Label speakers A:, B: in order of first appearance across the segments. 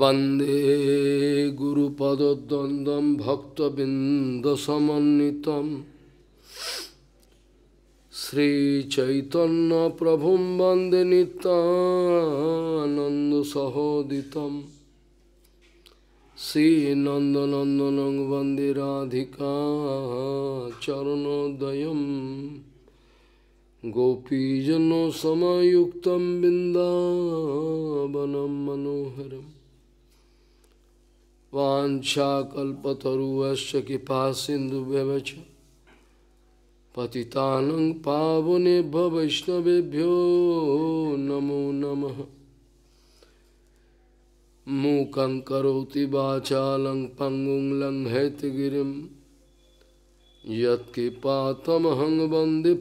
A: वन्दे गुरुपदद्वन्द्वं भक्तबिन्दसमन्नितं वंदे वन्दे नितानन्दसहोदितं श्रीनन्दनन्दनं चरणोद राधिका सामुक्त गोपीजनसमयुक्तं मनोहर मनोहरम् वाछाकल्पतरुश कृपा सिंधु व्यवच पावने वैष्णवभ्यो नमो नम मूक करोति वाचालं पङ्गुं लङ्घयतगिरिं यत्कृपातमहं वन्दे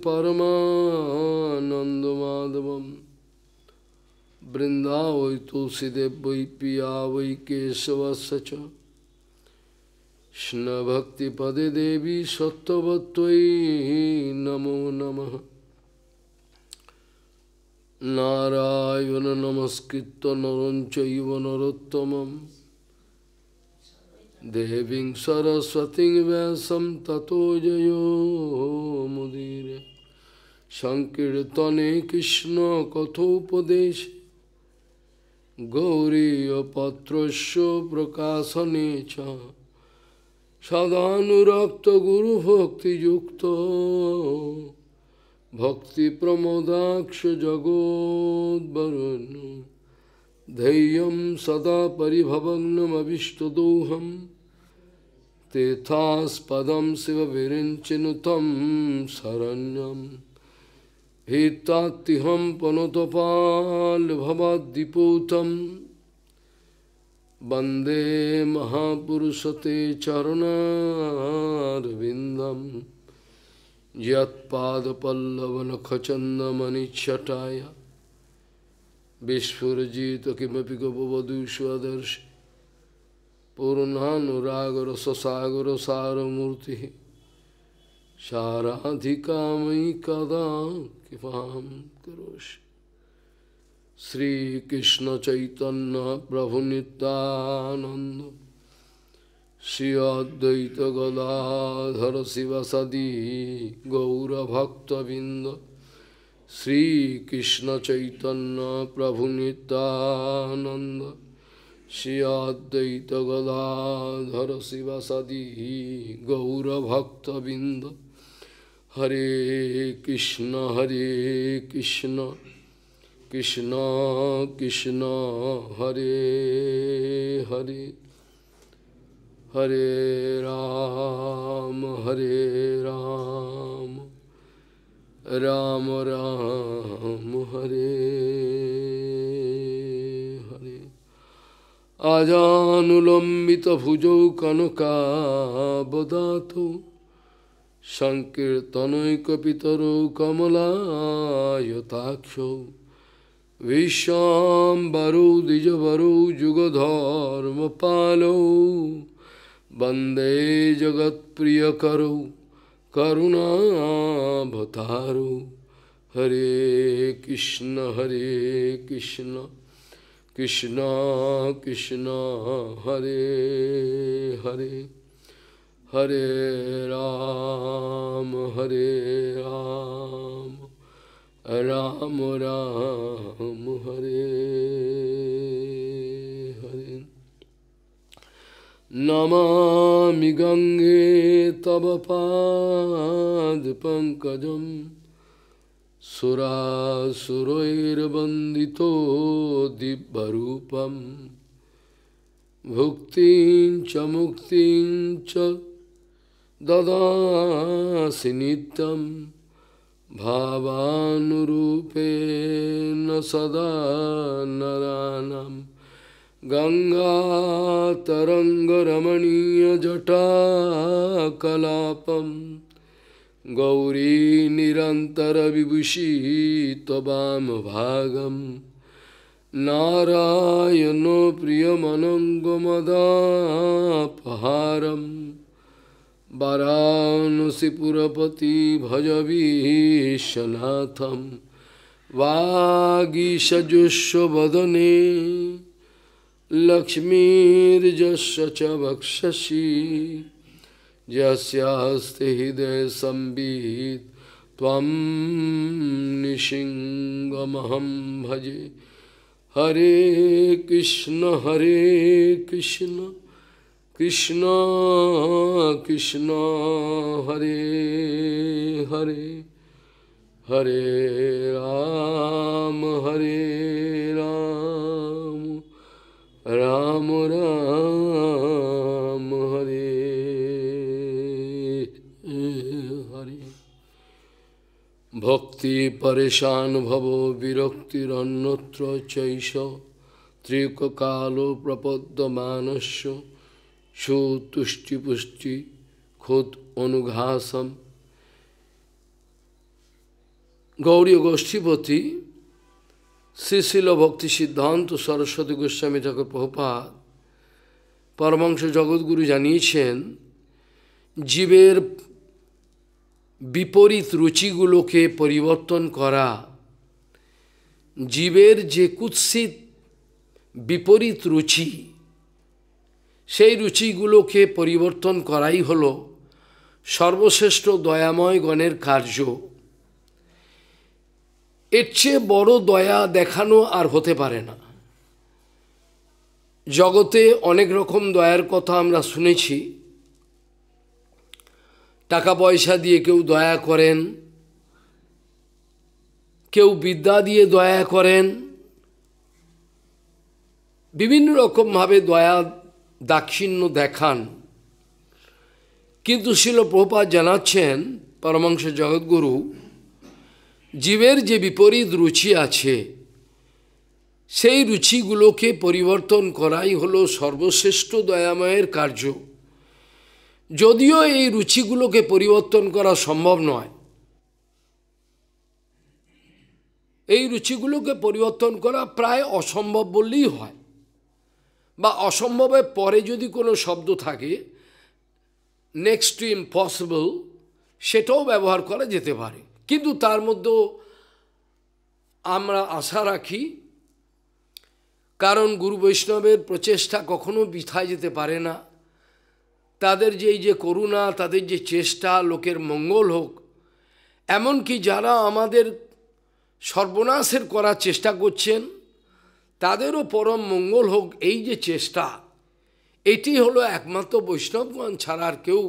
A: বৃন্দা ওই তুলসীদেব বৈ পিয়া বৈ কেশব সচ কৃষ্ণ ভক্তি পদে দেবী সত্যবত্তই নমো নম নারায়ণ নমস্কৃত নরঞ্চৈব নরোত্তমম দেবীং সরস্বতী ব্যাসম ততো জয় মুদিরে সংকীর্তনে কৃষ্ণ কথোপদেশে গৌরীপত্রস্য প্রকাশনে চ সদানুরক্ত গুরুভক্তিযুক্ত প্রমোদাক্ষ জগোদ্বরণ धैर्यं सदा परिभवग्नमभिष्टदोहं तीर्थास्पदं शिवविरिञ्चिनुतं शरण्यम् हेत्ताहम पनोतपाल भवदीपूतम वंदे महापुरुषते चरणारविंदम यत्पादपल्लवनखचंदमणिछटाय विस्फुजित किमपि गपवधुष्वदर्श पूर्णानुरागर ससागर सारमूर्ति शाराधिकामयि कदा कृपां करोषि श्रीकृष्ण चैतन्य प्रभु नित्यानन्द श्री अद्वैत गदाधर शिवसदी गौरभक्तबिंद श्रीकृष्ण चैतन्य प्रभु नित्यानंद श्री अद्वैत गदाधर शिवसदी गौरभक्तबिंद হরে কৃষ্ণ হরে কৃষ্ণ কৃষ্ণ কৃষ্ণ হরে হরে হরে রাম হরে রাম রাম রাম হরে হরে আজানুলম্বিত ভুজৌ কনকা কনকাবদাতু সংকীর্তনৈকপিতরৌ কমলায়তাক্ষ বিশ্বাম্বরৌ দ্বিজবরৌ যুগধর্ম পালৌ বন্দে জগৎপ্রিয়করৌ করুণাভতারো Hare Krishna Hare Krishna Krishna Krishna Hare Hare Hare Ram, Hare Ram, Ram Ram, Hare Hare. Namami Gange Tabapad Pankajam Bandito Dibbarupam Bhuktin Chamuktin Chak ददासि भावानुरूपे न सदा नरानम गंगा तरंग रमणीय जटा कलापम गौरी नरानं गङ्गातरङ्गरमणीयजटाकलापं गौरीनिरन्तरविभूषी भागम नारायण प्रियमनंगमदापहारम वरानसिपुरपति भज वागीशजुष्वदने लक्ष्मीर्जस्य च वक्षसि यस्यास्ति हृदय त्वं निशिङ्गमहं भजे हरे कृष्ण हरे कृष्ण কৃষ্ণ কৃষ্ণ হরে হরে হরে রাম হরে রাম রাম রাম হরে হরে ভক্তি পরেশান ভব বিরক্তিরন্যত্র চৈষ ত্রিককালো প্রপদ্যমানস্য সু तुष्टि খোদ खुद अनुघासम গৌরী গোষ্ঠীপতি শ্রীশীল ভক্তি সিদ্ধান্ত সরস্বতী গোস্বামী ঠাকুর প্রপাত পরমাংশ জগৎগুরু জানিয়েছেন জীবের বিপরীত রুচিগুলোকে পরিবর্তন করা জীবের যে কুৎসিত বিপরীত রুচি সেই রুচিগুলোকে পরিবর্তন করাই হল সর্বশ্রেষ্ঠ দয়াময় গণের কার্য এর চেয়ে বড় দয়া দেখানো আর হতে পারে না জগতে অনেক রকম দয়ার কথা আমরা শুনেছি টাকা পয়সা দিয়ে কেউ দয়া করেন কেউ বিদ্যা দিয়ে দয়া করেন বিভিন্ন রকমভাবে দয়া দাক্ষিণ্য দেখান কিন্তু শিল প্রপাত জানাচ্ছেন পরমাংশ জগৎগুরু জীবের যে বিপরীত রুচি আছে সেই রুচিগুলোকে পরিবর্তন করাই হলো সর্বশ্রেষ্ঠ দয়াময়ের কার্য যদিও এই রুচিগুলোকে পরিবর্তন করা সম্ভব নয় এই রুচিগুলোকে পরিবর্তন করা প্রায় অসম্ভব বললেই হয় বা অসম্ভবের পরে যদি কোনো শব্দ থাকে নেক্সট টু ইম্পসিবল সেটাও ব্যবহার করা যেতে পারে কিন্তু তার মধ্যেও আমরা আশা রাখি কারণ গুরু বৈষ্ণবের প্রচেষ্টা কখনো বিথায় যেতে পারে না তাদের যে এই যে করুণা তাদের যে চেষ্টা লোকের মঙ্গল হোক এমনকি যারা আমাদের সর্বনাশের করার চেষ্টা করছেন তাদেরও পরম মঙ্গল হোক এই যে চেষ্টা এটি হলো একমাত্র বৈষ্ণবগণ ছাড়ার কেউ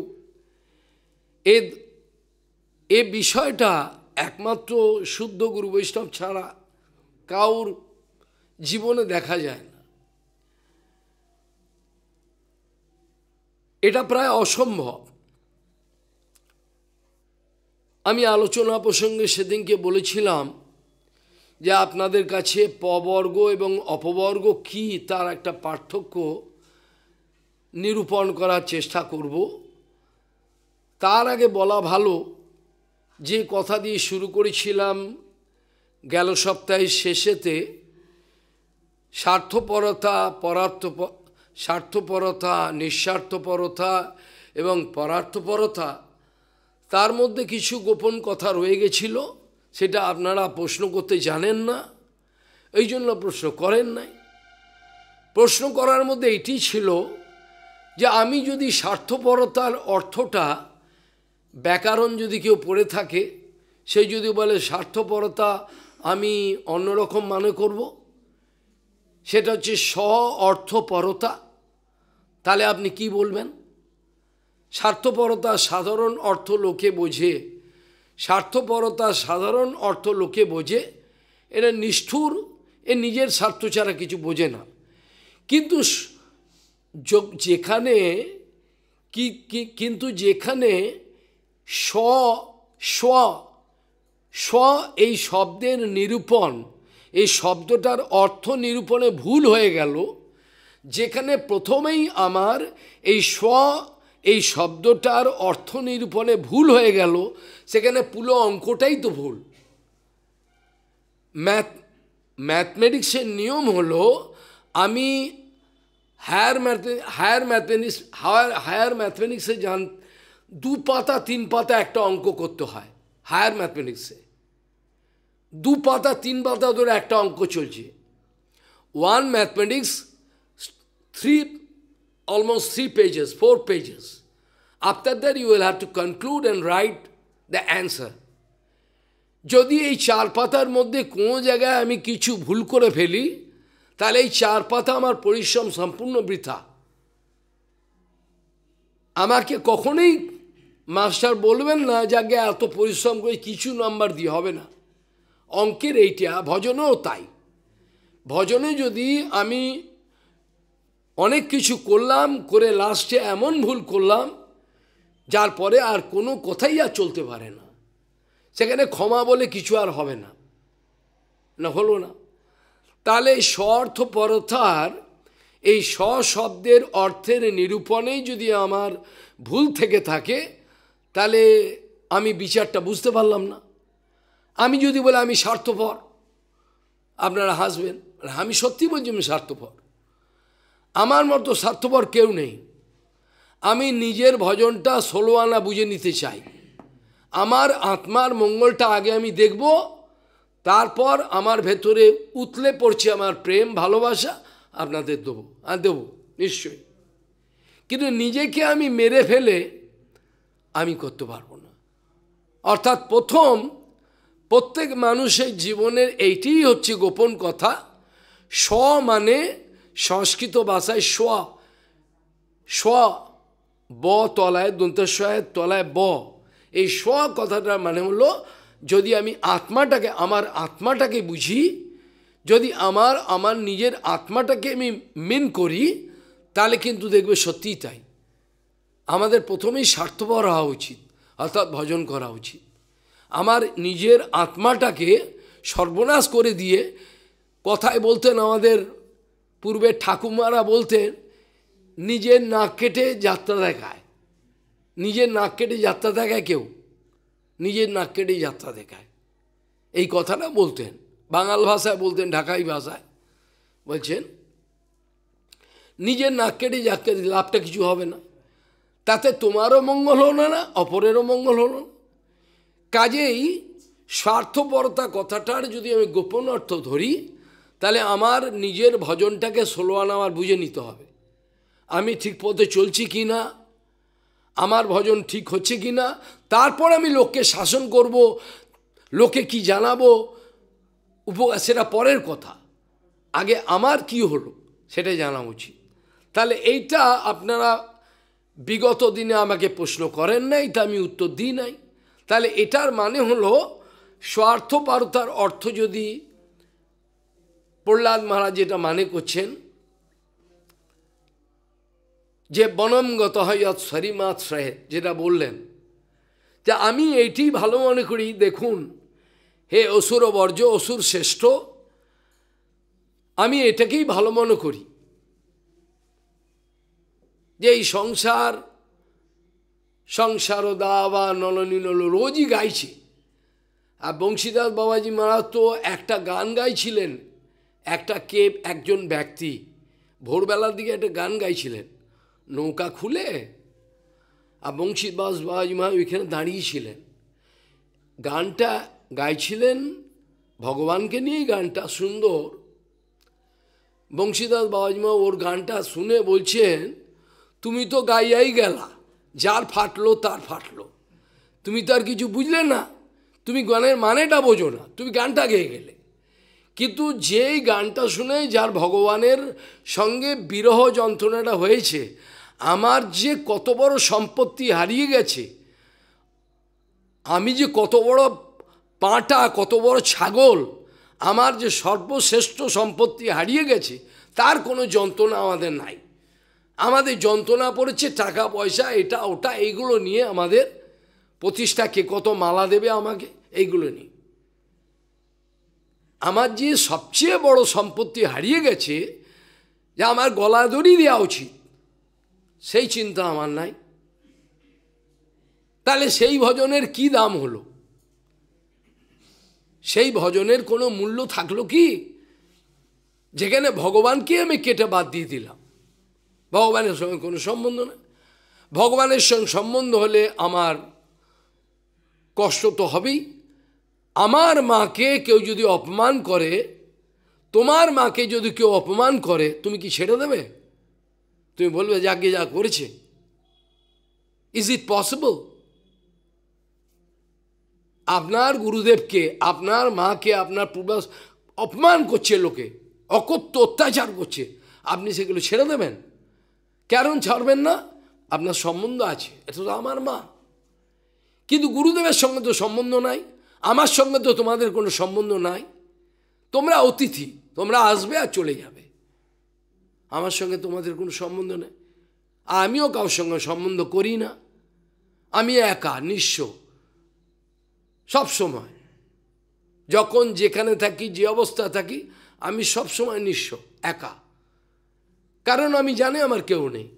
A: এ এ বিষয়টা একমাত্র শুদ্ধ গুরু বৈষ্ণব ছাড়া কাউর জীবনে দেখা যায় না এটা প্রায় অসম্ভব আমি আলোচনা প্রসঙ্গে সেদিনকে বলেছিলাম যে আপনাদের কাছে পবর্গ এবং অপবর্গ কি তার একটা পার্থক্য নিরূপণ করার চেষ্টা করব তার আগে বলা ভালো যে কথা দিয়ে শুরু করেছিলাম গেল সপ্তাহের শেষেতে স্বার্থপরতা পরার্থ স্বার্থপরতা নিঃস্বার্থপরতা এবং পরার্থপরতা তার মধ্যে কিছু গোপন কথা রয়ে গেছিল সেটা আপনারা প্রশ্ন করতে জানেন না এই জন্য প্রশ্ন করেন নাই প্রশ্ন করার মধ্যে এটি ছিল যে আমি যদি স্বার্থপরতার অর্থটা ব্যাকরণ যদি কেউ পড়ে থাকে সে যদি বলে স্বার্থপরতা আমি অন্যরকম মানে করব সেটা হচ্ছে স্ব অর্থপরতা তাহলে আপনি কি বলবেন স্বার্থপরতা সাধারণ অর্থ লোকে বোঝে স্বার্থপরতা সাধারণ অর্থ লোকে বোঝে এটা নিষ্ঠুর এ নিজের স্বার্থ ছাড়া কিছু বোঝে না কিন্তু যেখানে কি কিন্তু যেখানে স্ব স্ব স্ব এই শব্দের নিরূপণ এই শব্দটার অর্থ নিরূপণে ভুল হয়ে গেল যেখানে প্রথমেই আমার এই স্ব এই শব্দটার অর্থ নিরূপণে ভুল হয়ে গেল সেখানে পুলো অঙ্কটাই তো ভুল ম্যাথ ম্যাথমেটিক্সের নিয়ম হলো আমি higher math higher mathematics higher higher ম্যাথমেটিক্সে জান দু পাতা তিন পাতা একটা অঙ্ক করতে হয় হায়ার ম্যাথমেটিক্সে দু পাতা তিন পাতা ধরে একটা অঙ্ক চলছে one mathematics three almost three pages, four pages. After that, you will have to conclude and write the answer. যদি এই চার পাতার মধ্যে কোনো জায়গায় আমি কিছু ভুল করে ফেলি তাহলে এই চার পাতা আমার পরিশ্রম সম্পূর্ণ বৃথা আমাকে কখনোই মাস্টার বলবেন না যাকে এত পরিশ্রম করে কিছু নাম্বার দিয়ে হবে না অঙ্কের এইটা ভজনেও তাই ভজনে যদি আমি অনেক কিছু করলাম করে লাস্টে এমন ভুল করলাম যার পরে আর কোনো কথাই আর চলতে পারে না সেখানে ক্ষমা বলে কিছু আর হবে না না হলো না তাহলে পরথার এই স্বশব্দের অর্থের নিরূপণেই যদি আমার ভুল থেকে থাকে তাহলে আমি বিচারটা বুঝতে পারলাম না আমি যদি বলে আমি স্বার্থপর আপনারা হাসবেন আমি সত্যি বলছি আমি স্বার্থপর আমার মতো স্বার্থপর কেউ নেই আমি নিজের ভজনটা ষোলো আনা বুঝে নিতে চাই আমার আত্মার মঙ্গলটা আগে আমি দেখব তারপর আমার ভেতরে উতলে পড়ছে আমার প্রেম ভালোবাসা আপনাদের দেবো আর দেবো নিশ্চয়ই কিন্তু নিজেকে আমি মেরে ফেলে আমি করতে পারবো না অর্থাৎ প্রথম প্রত্যেক মানুষের জীবনের এইটিই হচ্ছে গোপন কথা স মানে সংস্কৃত ভাষায় স্ব স্ব ব তলায় দন্তস্বয়ের তলায় ব এই স্ব কথাটার মানে হলো যদি আমি আত্মাটাকে আমার আত্মাটাকে বুঝি যদি আমার আমার নিজের আত্মাটাকে আমি মেন করি তাহলে কিন্তু দেখবে সত্যিই তাই আমাদের প্রথমেই স্বার্থপর হওয়া উচিত অর্থাৎ ভজন করা উচিত আমার নিজের আত্মাটাকে সর্বনাশ করে দিয়ে কথায় বলতেন আমাদের পূর্বে ঠাকুমারা বলতেন নিজের নাক কেটে যাত্রা দেখায় নিজের নাক কেটে যাত্রা দেখায় কেউ নিজের নাক কেটে যাত্রা দেখায় এই কথাটা বলতেন বাঙাল ভাষায় বলতেন ঢাকাই ভাষায় বলছেন নিজের নাক কেটে যাত্রা লাভটা কিছু হবে না তাতে তোমারও মঙ্গল হলো না অপরেরও মঙ্গল হলো না কাজেই স্বার্থপরতা কথাটার যদি আমি গোপন অর্থ ধরি তাহলে আমার নিজের ভজনটাকে ষোলো আমার বুঝে নিতে হবে আমি ঠিক পথে চলছি কি না আমার ভজন ঠিক হচ্ছে কি না তারপর আমি লোককে শাসন করব লোকে কি জানাবো উপ সেটা পরের কথা আগে আমার কি হলো সেটা জানা উচিত তাহলে এইটা আপনারা বিগত দিনে আমাকে প্রশ্ন করেন নাই তা আমি উত্তর দিই নাই তাহলে এটার মানে হলো স্বার্থপরতার অর্থ যদি প্রহ্লাদ মহারাজ যেটা মানে করছেন যে বনমগত হয় শরীমাত সাহেব যেটা বললেন যে আমি এইটি ভালো মনে করি দেখুন হে অসুর বর্জ্য অসুর শ্রেষ্ঠ আমি এটাকেই ভালো মনে করি যে এই সংসার সংসার দাওয়া নল রোজই গাইছে আর বংশীদাস বাবাজি মহারাজ তো একটা গান গাইছিলেন একটা কে একজন ব্যক্তি ভোরবেলার দিকে একটা গান গাইছিলেন নৌকা খুলে আর বংশীদাস বাজমা ওইখানে দাঁড়িয়েছিলেন গানটা গাইছিলেন ভগবানকে নিয়ে গানটা সুন্দর বংশীদাস বাবাজমা ওর গানটা শুনে বলছেন তুমি তো গাইয়াই গেলা যার ফাটলো তার ফাটলো তুমি তো আর কিছু বুঝলে না তুমি গানের মানেটা বোঝো না তুমি গানটা গেয়ে গেলে কিন্তু যেই গানটা শুনে যার ভগবানের সঙ্গে বিরহ যন্ত্রণাটা হয়েছে আমার যে কত বড় সম্পত্তি হারিয়ে গেছে আমি যে কত বড় পাঁটা কত বড় ছাগল আমার যে সর্বশ্রেষ্ঠ সম্পত্তি হারিয়ে গেছে তার কোনো যন্ত্রণা আমাদের নাই আমাদের যন্ত্রণা পড়েছে টাকা পয়সা এটা ওটা এইগুলো নিয়ে আমাদের প্রতিষ্ঠাকে কত মালা দেবে আমাকে এইগুলো নিয়ে আমার যে সবচেয়ে বড় সম্পত্তি হারিয়ে গেছে যে আমার গলা দড়ি দেওয়া উচিত সেই চিন্তা আমার নাই তাহলে সেই ভজনের কি দাম হলো সেই ভজনের কোনো মূল্য থাকলো কি যেখানে ভগবানকে আমি কেটে বাদ দিয়ে দিলাম ভগবানের সঙ্গে কোনো সম্বন্ধ না ভগবানের সঙ্গে সম্বন্ধ হলে আমার কষ্ট তো হবেই আমার মাকে কেউ যদি অপমান করে তোমার মাকে যদি কেউ অপমান করে তুমি কি ছেড়ে দেবে তুমি বলবে যাকে যা করেছে ইজ ইট পসিবল আপনার গুরুদেবকে আপনার মাকে আপনার পূর্বাস অপমান করছে লোকে অকত্য অত্যাচার করছে আপনি সেগুলো ছেড়ে দেবেন কেন ছাড়বেন না আপনার সম্বন্ধ আছে এটা তো আমার মা কিন্তু গুরুদেবের সঙ্গে তো সম্বন্ধ নাই আমার সঙ্গে তো তোমাদের কোনো সম্বন্ধ নাই তোমরা অতিথি তোমরা আসবে আর চলে যাবে আমার সঙ্গে তোমাদের কোনো সম্বন্ধ নেই আর আমিও কারোর সঙ্গে সম্বন্ধ করি না আমি একা নিঃস্ব সব সময় যখন যেখানে থাকি যে অবস্থা থাকি আমি সব সময় নিঃস্ব একা কারণ আমি জানি আমার কেউ নেই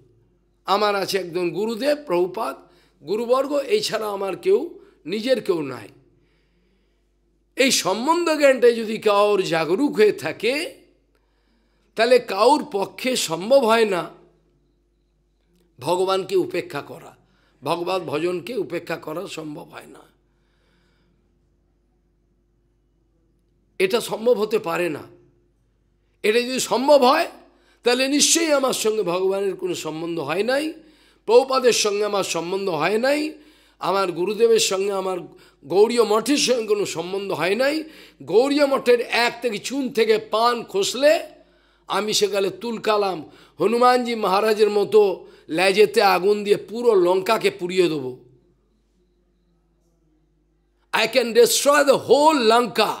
A: আমার আছে একজন গুরুদেব প্রভুপাত গুরুবর্গ এছাড়া আমার কেউ নিজের কেউ নাই এই সম্বন্ধ জ্ঞানটা যদি কাউর জাগরুক হয়ে থাকে তাহলে কাউর পক্ষে সম্ভব হয় না ভগবানকে উপেক্ষা করা ভগবান ভজনকে উপেক্ষা করা সম্ভব হয় না এটা সম্ভব হতে পারে না এটা যদি সম্ভব হয় তাহলে নিশ্চয়ই আমার সঙ্গে ভগবানের কোনো সম্বন্ধ হয় নাই প্রৌপাদের সঙ্গে আমার সম্বন্ধ হয় নাই আমার গুরুদেবের সঙ্গে আমার গৌরীয় মঠের সঙ্গে কোনো সম্বন্ধ হয় নাই গৌরীয় মঠের এক থেকে চুন থেকে পান খসলে আমি সেকালে তুলকালাম হনুমানজি মহারাজের মতো লেজেতে আগুন দিয়ে পুরো লঙ্কাকে পুড়িয়ে দেব I can destroy the whole Lanka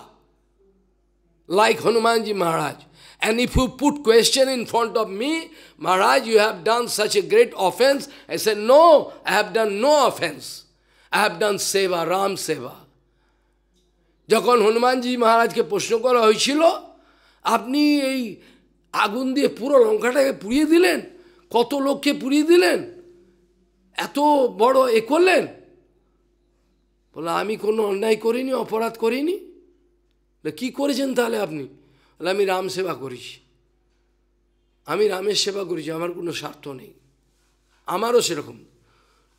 A: like Hanumanji Maharaj and if you put question in front of me Maharaj you have done such a great offence I say no I have done no offence I have done seva, Ram seva. যখন হনুমানজি মহারাজকে প্রশ্ন করা হয়েছিল আপনি এই আগুন দিয়ে পুরো লঙ্কাটাকে পুড়িয়ে দিলেন কত লোককে পুড়িয়ে দিলেন এত বড় এ করলেন বলে আমি কোনো অন্যায় করিনি অপরাধ করিনি কি করেছেন তাহলে আপনি বলে আমি রাম সেবা করেছি আমি রামের সেবা করেছি আমার কোনো স্বার্থ নেই আমারও সেরকম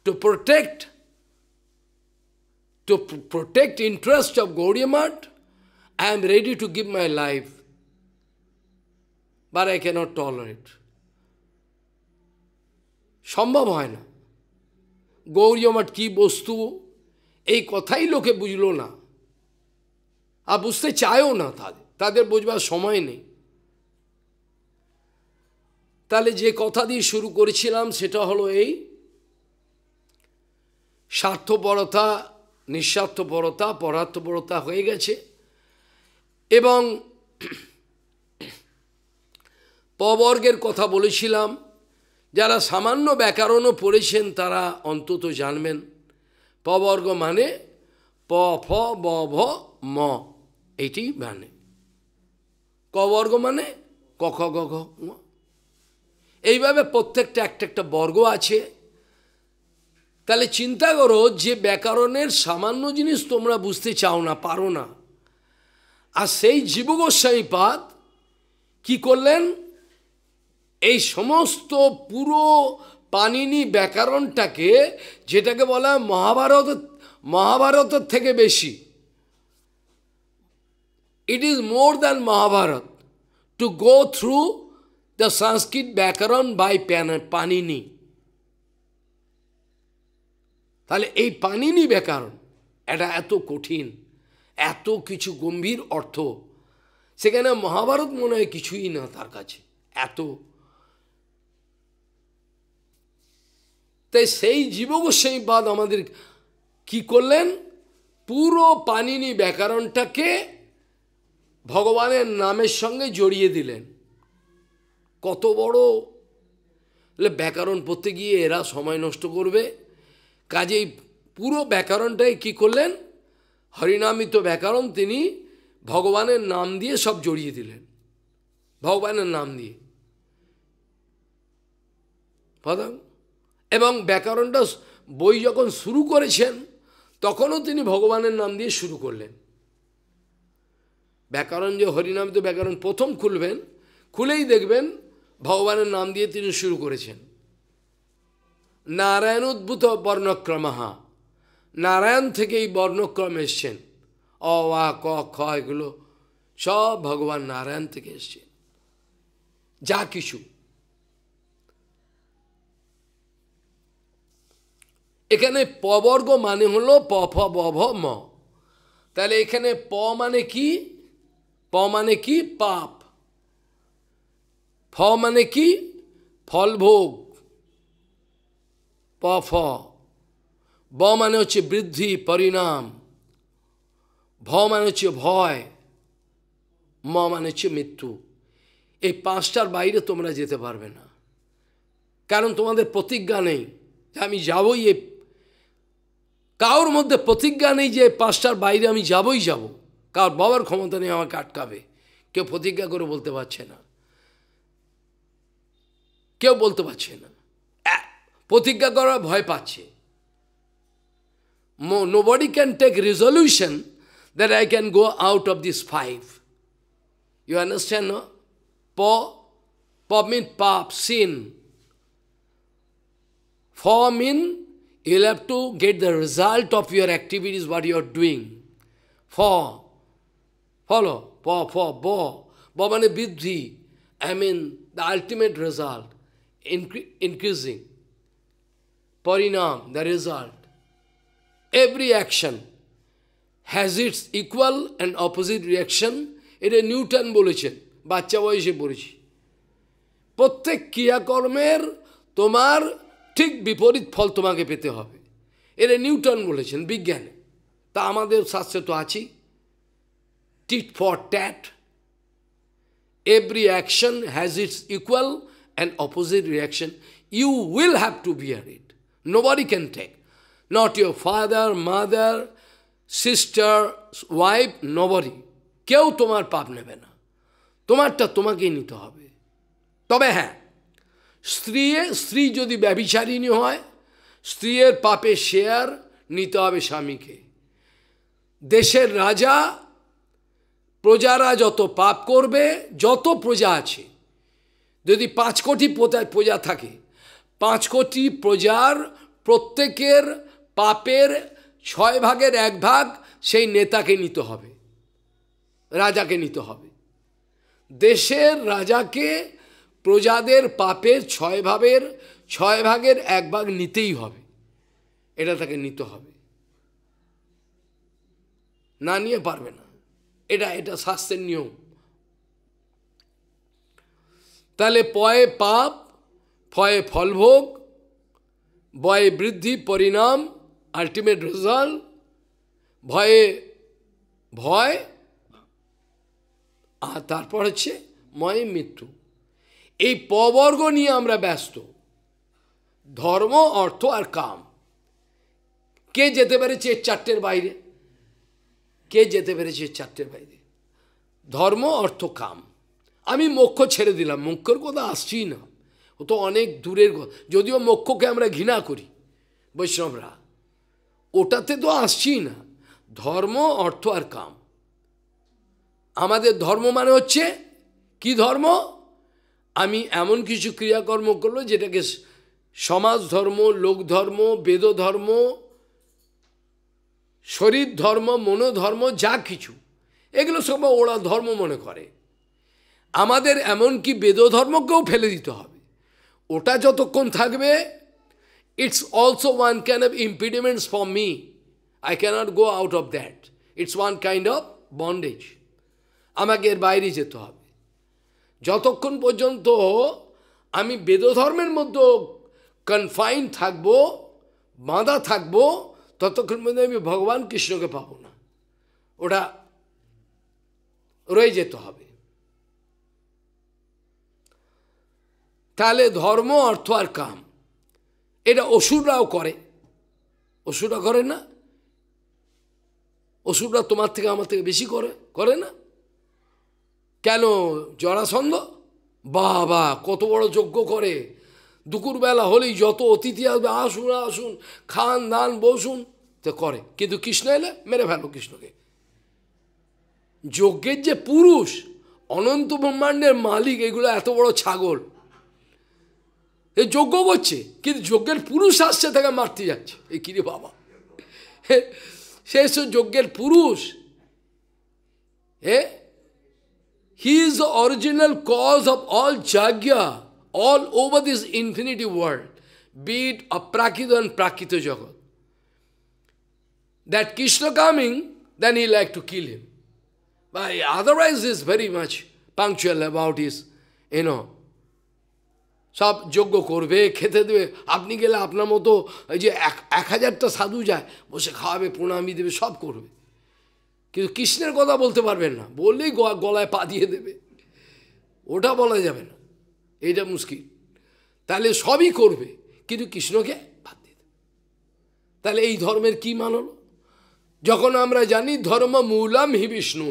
A: to protect to protect interest of Gaudiya Math, I am ready to give my life. But I cannot tolerate. সম্ভব হয় না গৌরী গৌরীয়মাঠ কী বস্তু এই কথাই লোকে বুঝল না আর বুঝতে চায়ও না তাদের তাদের বোঝবার সময় নেই তাহলে যে কথা দিয়ে শুরু করেছিলাম সেটা হলো এই স্বার্থপরতা নিঃস্বার্থপরতা পরার্থপরতা হয়ে গেছে এবং পবর্গের কথা বলেছিলাম যারা সামান্য ব্যাকরণও পড়েছেন তারা অন্তত জানবেন পবর্গ মানে প ফ ব ভ ম এইটি মানে কবর্গ মানে কখ গ ঘ এইভাবে প্রত্যেকটা একটা একটা বর্গ আছে তাহলে চিন্তা করো যে ব্যাকরণের সামান্য জিনিস তোমরা বুঝতে চাও না পারো না আর সেই জীবগোস্বামীপাদ কি করলেন এই সমস্ত পুরো পানিনি ব্যাকরণটাকে যেটাকে বলা হয় মহাভারত মহাভারতের থেকে বেশি it is more than Mahabharata to go through the Sanskrit vyakaran by pan Panini. তাহলে এই পানিনি ব্যাকরণ এটা এত কঠিন এত কিছু গম্ভীর অর্থ সেখানে মহাভারত মনে হয় কিছুই না তার কাছে এত তাই সেই বাদ আমাদের কি করলেন পুরো পানিনি ব্যাকরণটাকে ভগবানের নামের সঙ্গে জড়িয়ে দিলেন কত বড় ব্যাকরণ পড়তে গিয়ে এরা সময় নষ্ট করবে কাজেই পুরো ব্যাকরণটাই কি করলেন হরিনামিত ব্যাকরণ তিনি ভগবানের নাম দিয়ে সব জড়িয়ে দিলেন ভগবানের নাম দিয়ে এবং ব্যাকরণটা বই যখন শুরু করেছেন তখনও তিনি ভগবানের নাম দিয়ে শুরু করলেন ব্যাকরণ যে হরিনামিত ব্যাকরণ প্রথম খুলবেন খুলেই দেখবেন ভগবানের নাম দিয়ে তিনি শুরু করেছেন নারায়ণোদ্ভূত বর্ণক্রমাহা নারায়ণ থেকেই বর্ণক্রম এসছেন অ আ ক খ এগুলো সব ভগবান নারায়ণ থেকে এসছে যা কিছু এখানে পবর্গ মানে হলো প ফ ব ভ ম তাহলে এখানে প মানে কি প মানে কি পাপ ফ মানে কি ফলভোগ প ফ ব মানে হচ্ছে বৃদ্ধি পরিণাম ভ মানে হচ্ছে ভয় ম মানে হচ্ছে মৃত্যু এই পাঁচটার বাইরে তোমরা যেতে পারবে না কারণ তোমাদের প্রতিজ্ঞা নেই যে আমি যাবই এ কারোর মধ্যে প্রতিজ্ঞা নেই যে পাঁচটার বাইরে আমি যাবই যাব কার বাবার ক্ষমতা নেই আমাকে আটকাবে কেউ প্রতিজ্ঞা করে বলতে পারছে না কেউ বলতে পারছে না প্রতিজ্ঞা করার ভয় পাচ্ছে nobody can take resolution that I can go out of this five. You understand, no? Pa, pa min, pap, sin. For min, you'll have to get the result of your activities, what you are doing. For, follow, for, for, bo, bo mane I mean the ultimate result, increasing. Parinam, the result. Every action has its equal and opposite reaction. এটা Newton বলেছেন বাচ্চা বয়সে পড়েছি প্রত্যেক ক্রিয়াকর্মের তোমার ঠিক বিপরীত ফল তোমাকে পেতে হবে এটা নিউটন বলেছেন বিজ্ঞানে তা আমাদের শাস্ত্রে তো আছেই tit for tat. every action has its equal and opposite reaction. You will have to bear it. Nobody can take. Not your father, mother, sister, wife, nobody. কেউ তোমার পাপ নেবে না তোমারটা তোমাকেই নিতে হবে তবে হ্যাঁ স্ত্রী স্ত্রী যদি ব্যবিচারিণী হয় স্ত্রীর পাপে শেয়ার নিতে হবে স্বামীকে দেশের রাজা প্রজারা যত পাপ করবে যত প্রজা আছে যদি পাঁচ কোটি প্রজা থাকে পাঁচ কোটি প্রজার প্রত্যেকের পাপের ছয় ভাগের এক ভাগ সেই নেতাকে নিতে হবে রাজাকে নিতে হবে দেশের রাজাকে প্রজাদের পাপের ছয় ভাবের ছয় ভাগের এক ভাগ নিতেই হবে এটা তাকে নিতে হবে না নিয়ে পারবে না এটা এটা শাস্ত্রের নিয়ম তাহলে পয়ে পাপ ফয়ে ফলভোগ ভয়ে vriddhi পরিণাম ultimate result, ভয়ে ভয় আর তারপর হচ্ছে ময় মৃত্যু এই পবর্গ নিয়ে আমরা ব্যস্ত ধর্ম অর্থ আর কাম কে যেতে পেরেছে চারটের বাইরে কে যেতে পেরেছে চারটের বাইরে ধর্ম অর্থ কাম আমি মোক্ষ ছেড়ে দিলাম মোক্ষর কথা আসছি না ও তো অনেক দূরের যদিও মোক্ষকে আমরা ঘৃণা করি বৈষ্ণবরা ওটাতে তো আসছি না ধর্ম অর্থ আর কাম আমাদের ধর্ম মানে হচ্ছে কি ধর্ম আমি এমন কিছু ক্রিয়াকর্ম করলো যেটাকে সমাজ ধর্ম লোক ধর্ম বেদ ধর্ম শরীর ধর্ম মনোধর্ম যা কিছু এগুলো সব ওরা ধর্ম মনে করে আমাদের এমনকি ধর্মকেও ফেলে দিতে হবে ওটা যতক্ষণ থাকবে it's also one can of impediments for me I can't go out of that it's one kind of bondage আমাকে এর বাইরে যেতে হবে যতক্ষণ পর্যন্ত আমি বেদধর্মের মধ্যে কনফাইন থাকব বাঁধা থাকব ততক্ষণ পর্যন্ত আমি ভগবান কৃষ্ণকে পাবো না ওটা রয়ে যেতে হবে তাহলে ধর্ম অর্থ আর কাম এটা অসুররাও করে অসুররা করে না অসুররা তোমার থেকে আমার থেকে বেশি করে করে না কেন জরাসন্ধ বাবা কত বড় যজ্ঞ করে দুপুরবেলা হলেই যত অতিথি আসবে আসুন আসুন খান দান বসুন তো করে কিন্তু কৃষ্ণ এলে মেরে ফেলো কৃষ্ণকে যজ্ঞের যে পুরুষ অনন্ত ব্রহ্মাণ্ডের মালিক এগুলো এত বড় ছাগল এ যজ্ঞ করছে কিন্তু যজ্ঞের পুরুষ আসছে তাকে মারতে যাচ্ছে এ কিরে বাবা সে যজ্ঞের পুরুষ এ he is original cause of all জাজ্ঞা all over this infinity world be it aprakita and prakita jagat. That Krishna coming, then he like to kill him. But otherwise he is very much punctual about his, you know, সব যোগ্য করবে খেতে দেবে আপনি গেলে আপনার মতো এই যে এক হাজারটা সাধু যায় বসে খাওয়াবে প্রণামী দেবে সব করবে কিন্তু কৃষ্ণের কথা বলতে পারবেন না বললেই গলায় পা দিয়ে দেবে ওটা বলা যাবে না এটা মুশকিল তাহলে সবই করবে কিন্তু কৃষ্ণকে বাদ দিয়ে দেবে তাহলে এই ধর্মের কি মান যখন আমরা জানি ধর্ম মূলম হি বিষ্ণু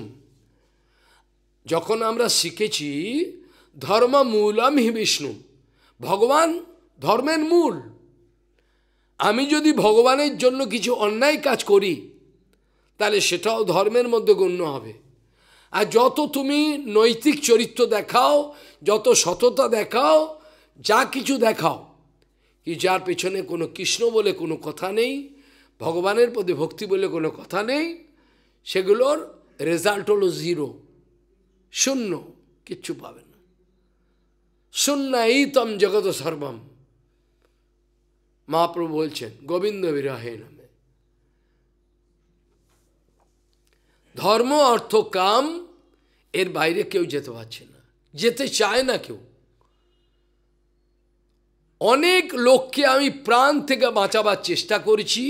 A: যখন আমরা শিখেছি ধর্ম মূলম হি বিষ্ণু ভগবান ধর্মের মূল আমি যদি ভগবানের জন্য কিছু অন্যায় কাজ করি তাহলে সেটাও ধর্মের মধ্যে গণ্য হবে আর যত তুমি নৈতিক চরিত্র দেখাও যত সততা দেখাও যা কিছু দেখাও কি যার পেছনে কোনো কৃষ্ণ বলে কোনো কথা নেই ভগবানের প্রতি ভক্তি বলে কোনো কথা নেই সেগুলোর রেজাল্ট হলো জিরো শূন্য কিচ্ছু পাবে সুন্নাইতম জগত সর্বম মহাপ্রভু বলছেন গোবিন্দ বিরাহে নামে ধর্ম অর্থ কাম এর বাইরে কেউ যেতে পারছে না যেতে চায় না কেউ অনেক লোককে আমি প্রাণ থেকে বাঁচাবার চেষ্টা করেছি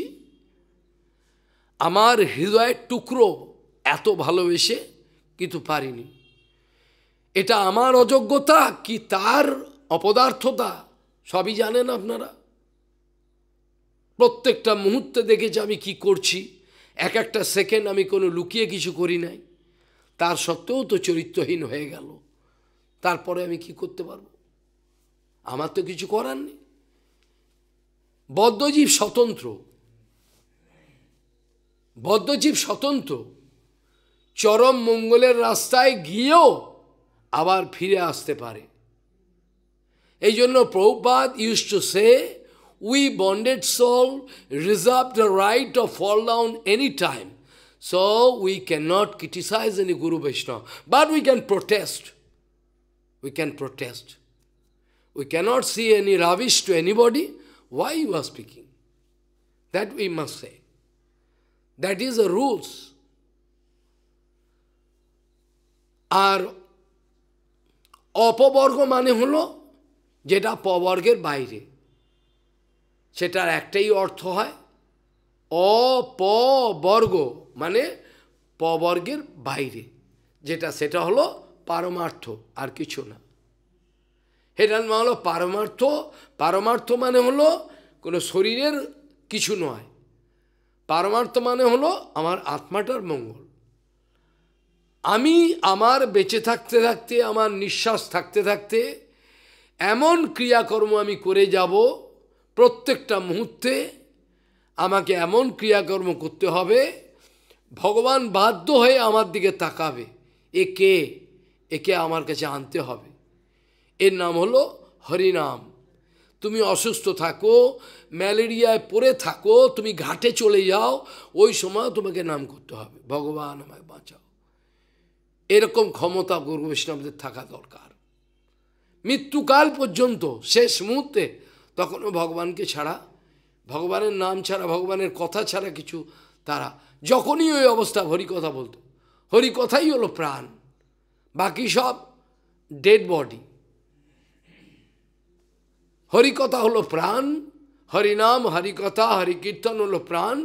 A: আমার হৃদয়ের টুকরো এত ভালোবেসে কিন্তু পারিনি এটা আমার অযোগ্যতা কি তার অপদার্থতা সবই জানেন আপনারা প্রত্যেকটা মুহূর্তে দেখেছি আমি কি করছি এক একটা সেকেন্ড আমি কোনো লুকিয়ে কিছু করি নাই তার সত্ত্বেও তো চরিত্রহীন হয়ে গেল তারপরে আমি কি করতে পারবো আমার তো কিছু করার নেই বদ্ধজীব স্বতন্ত্র বদ্ধজীব স্বতন্ত্র চরম মঙ্গলের রাস্তায় গিয়েও আবার ফিরে আসতে পারে এই জন্য Prabhupada used to say we bonded soul reserve the right of fall down any time so we can not criticise any guru Vaishnava but we can protest we can protest We cannot see any rubbish to anybody. Why you are speaking? That we must say. That is the rules. Our অপবর্গ মানে হলো যেটা পবর্গের বাইরে সেটার একটাই অর্থ হয় অপবর্গ মানে পবর্গের বাইরে যেটা সেটা হলো পারমার্থ আর কিছু না হেডানমা মানে হলো পারমার্থ পারমার্থ মানে হলো কোনো শরীরের কিছু নয় পারমার্থ মানে হলো আমার আত্মাটার মঙ্গল আমি আমার বেঁচে থাকতে থাকতে আমার নিঃশ্বাস থাকতে থাকতে এমন ক্রিয়াকর্ম আমি করে যাব প্রত্যেকটা মুহূর্তে আমাকে এমন ক্রিয়াকর্ম করতে হবে ভগবান বাধ্য হয়ে আমার দিকে তাকাবে এ কে একে আমার কাছে আনতে হবে এর নাম হলো হরিনাম তুমি অসুস্থ থাকো ম্যালেরিয়ায় পড়ে থাকো তুমি ঘাটে চলে যাও ওই সময় তোমাকে নাম করতে হবে ভগবান আমায় বাঁচাও এরকম ক্ষমতা গুরু বৈষ্ণবদের থাকা দরকার মৃত্যুকাল পর্যন্ত শেষ মুহূর্তে তখনও ভগবানকে ছাড়া ভগবানের নাম ছাড়া ভগবানের কথা ছাড়া কিছু তারা যখনই ওই অবস্থা হরি কথা বলতো হরি কথাই হলো প্রাণ বাকি সব ডেড বডি হরিকথা হলো প্রাণ হরিনাম হরিকথা হরিকীর্তন হলো প্রাণ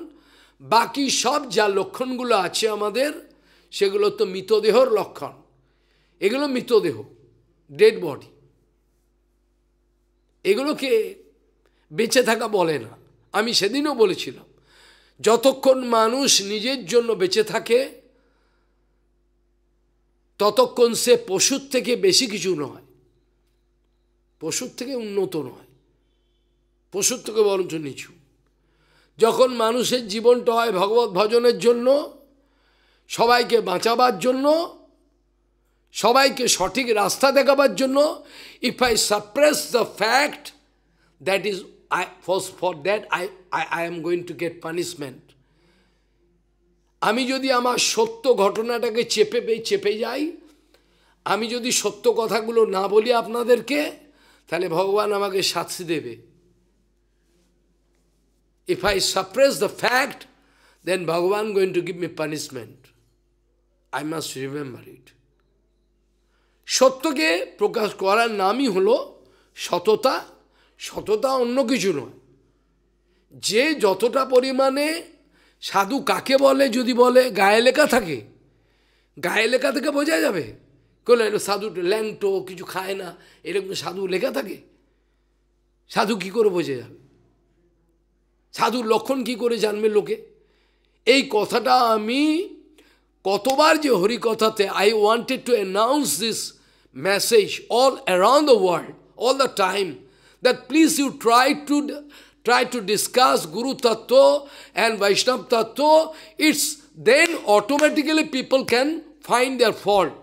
A: বাকি সব যা লক্ষণগুলো আছে আমাদের সেগুলো তো মৃতদেহর লক্ষণ এগুলো মৃতদেহ ডেড বডি এগুলোকে বেঁচে থাকা বলে না আমি সেদিনও বলেছিলাম যতক্ষণ মানুষ নিজের জন্য বেঁচে থাকে ততক্ষণ সে পশুর থেকে বেশি কিছু নয় পশুর থেকে উন্নত নয় পশুর থেকে বরঞ্চ নিচু যখন মানুষের জীবনটা হয় ভগবত ভজনের জন্য সবাইকে বাঁচাবার জন্য সবাইকে সঠিক রাস্তা দেখাবার জন্য if I suppress the fact that is I force for that I I I am going to get punishment আমি যদি আমার সত্য ঘটনাটাকে চেপে পেয়ে চেপে যাই আমি যদি সত্য কথাগুলো না বলি আপনাদেরকে তাহলে ভগবান আমাকে শাস্তি দেবে if I suppress the fact then Bhagwan going to give me punishment I must remember it সত্যকে প্রকাশ করার নামই হলো সততা সততা অন্য কিছু নয় যে যতটা পরিমাণে সাধু কাকে বলে যদি বলে গায়ে লেখা থাকে গায়ে লেখা থেকে বোঝা যাবে কোনো এটা সাধু ল্যাংটো কিছু খায় না এরকম সাধু লেখা থাকে সাধু কি করে বোঝা যাবে সাধুর লক্ষণ কি করে জানবে লোকে এই কথাটা আমি কতবার যে হরিকথাতে I wanted to announce this message all around the world all the time that please you try to try to discuss Guru Tattva and Vaishnava Tattva, it's then automatically people can find their fault.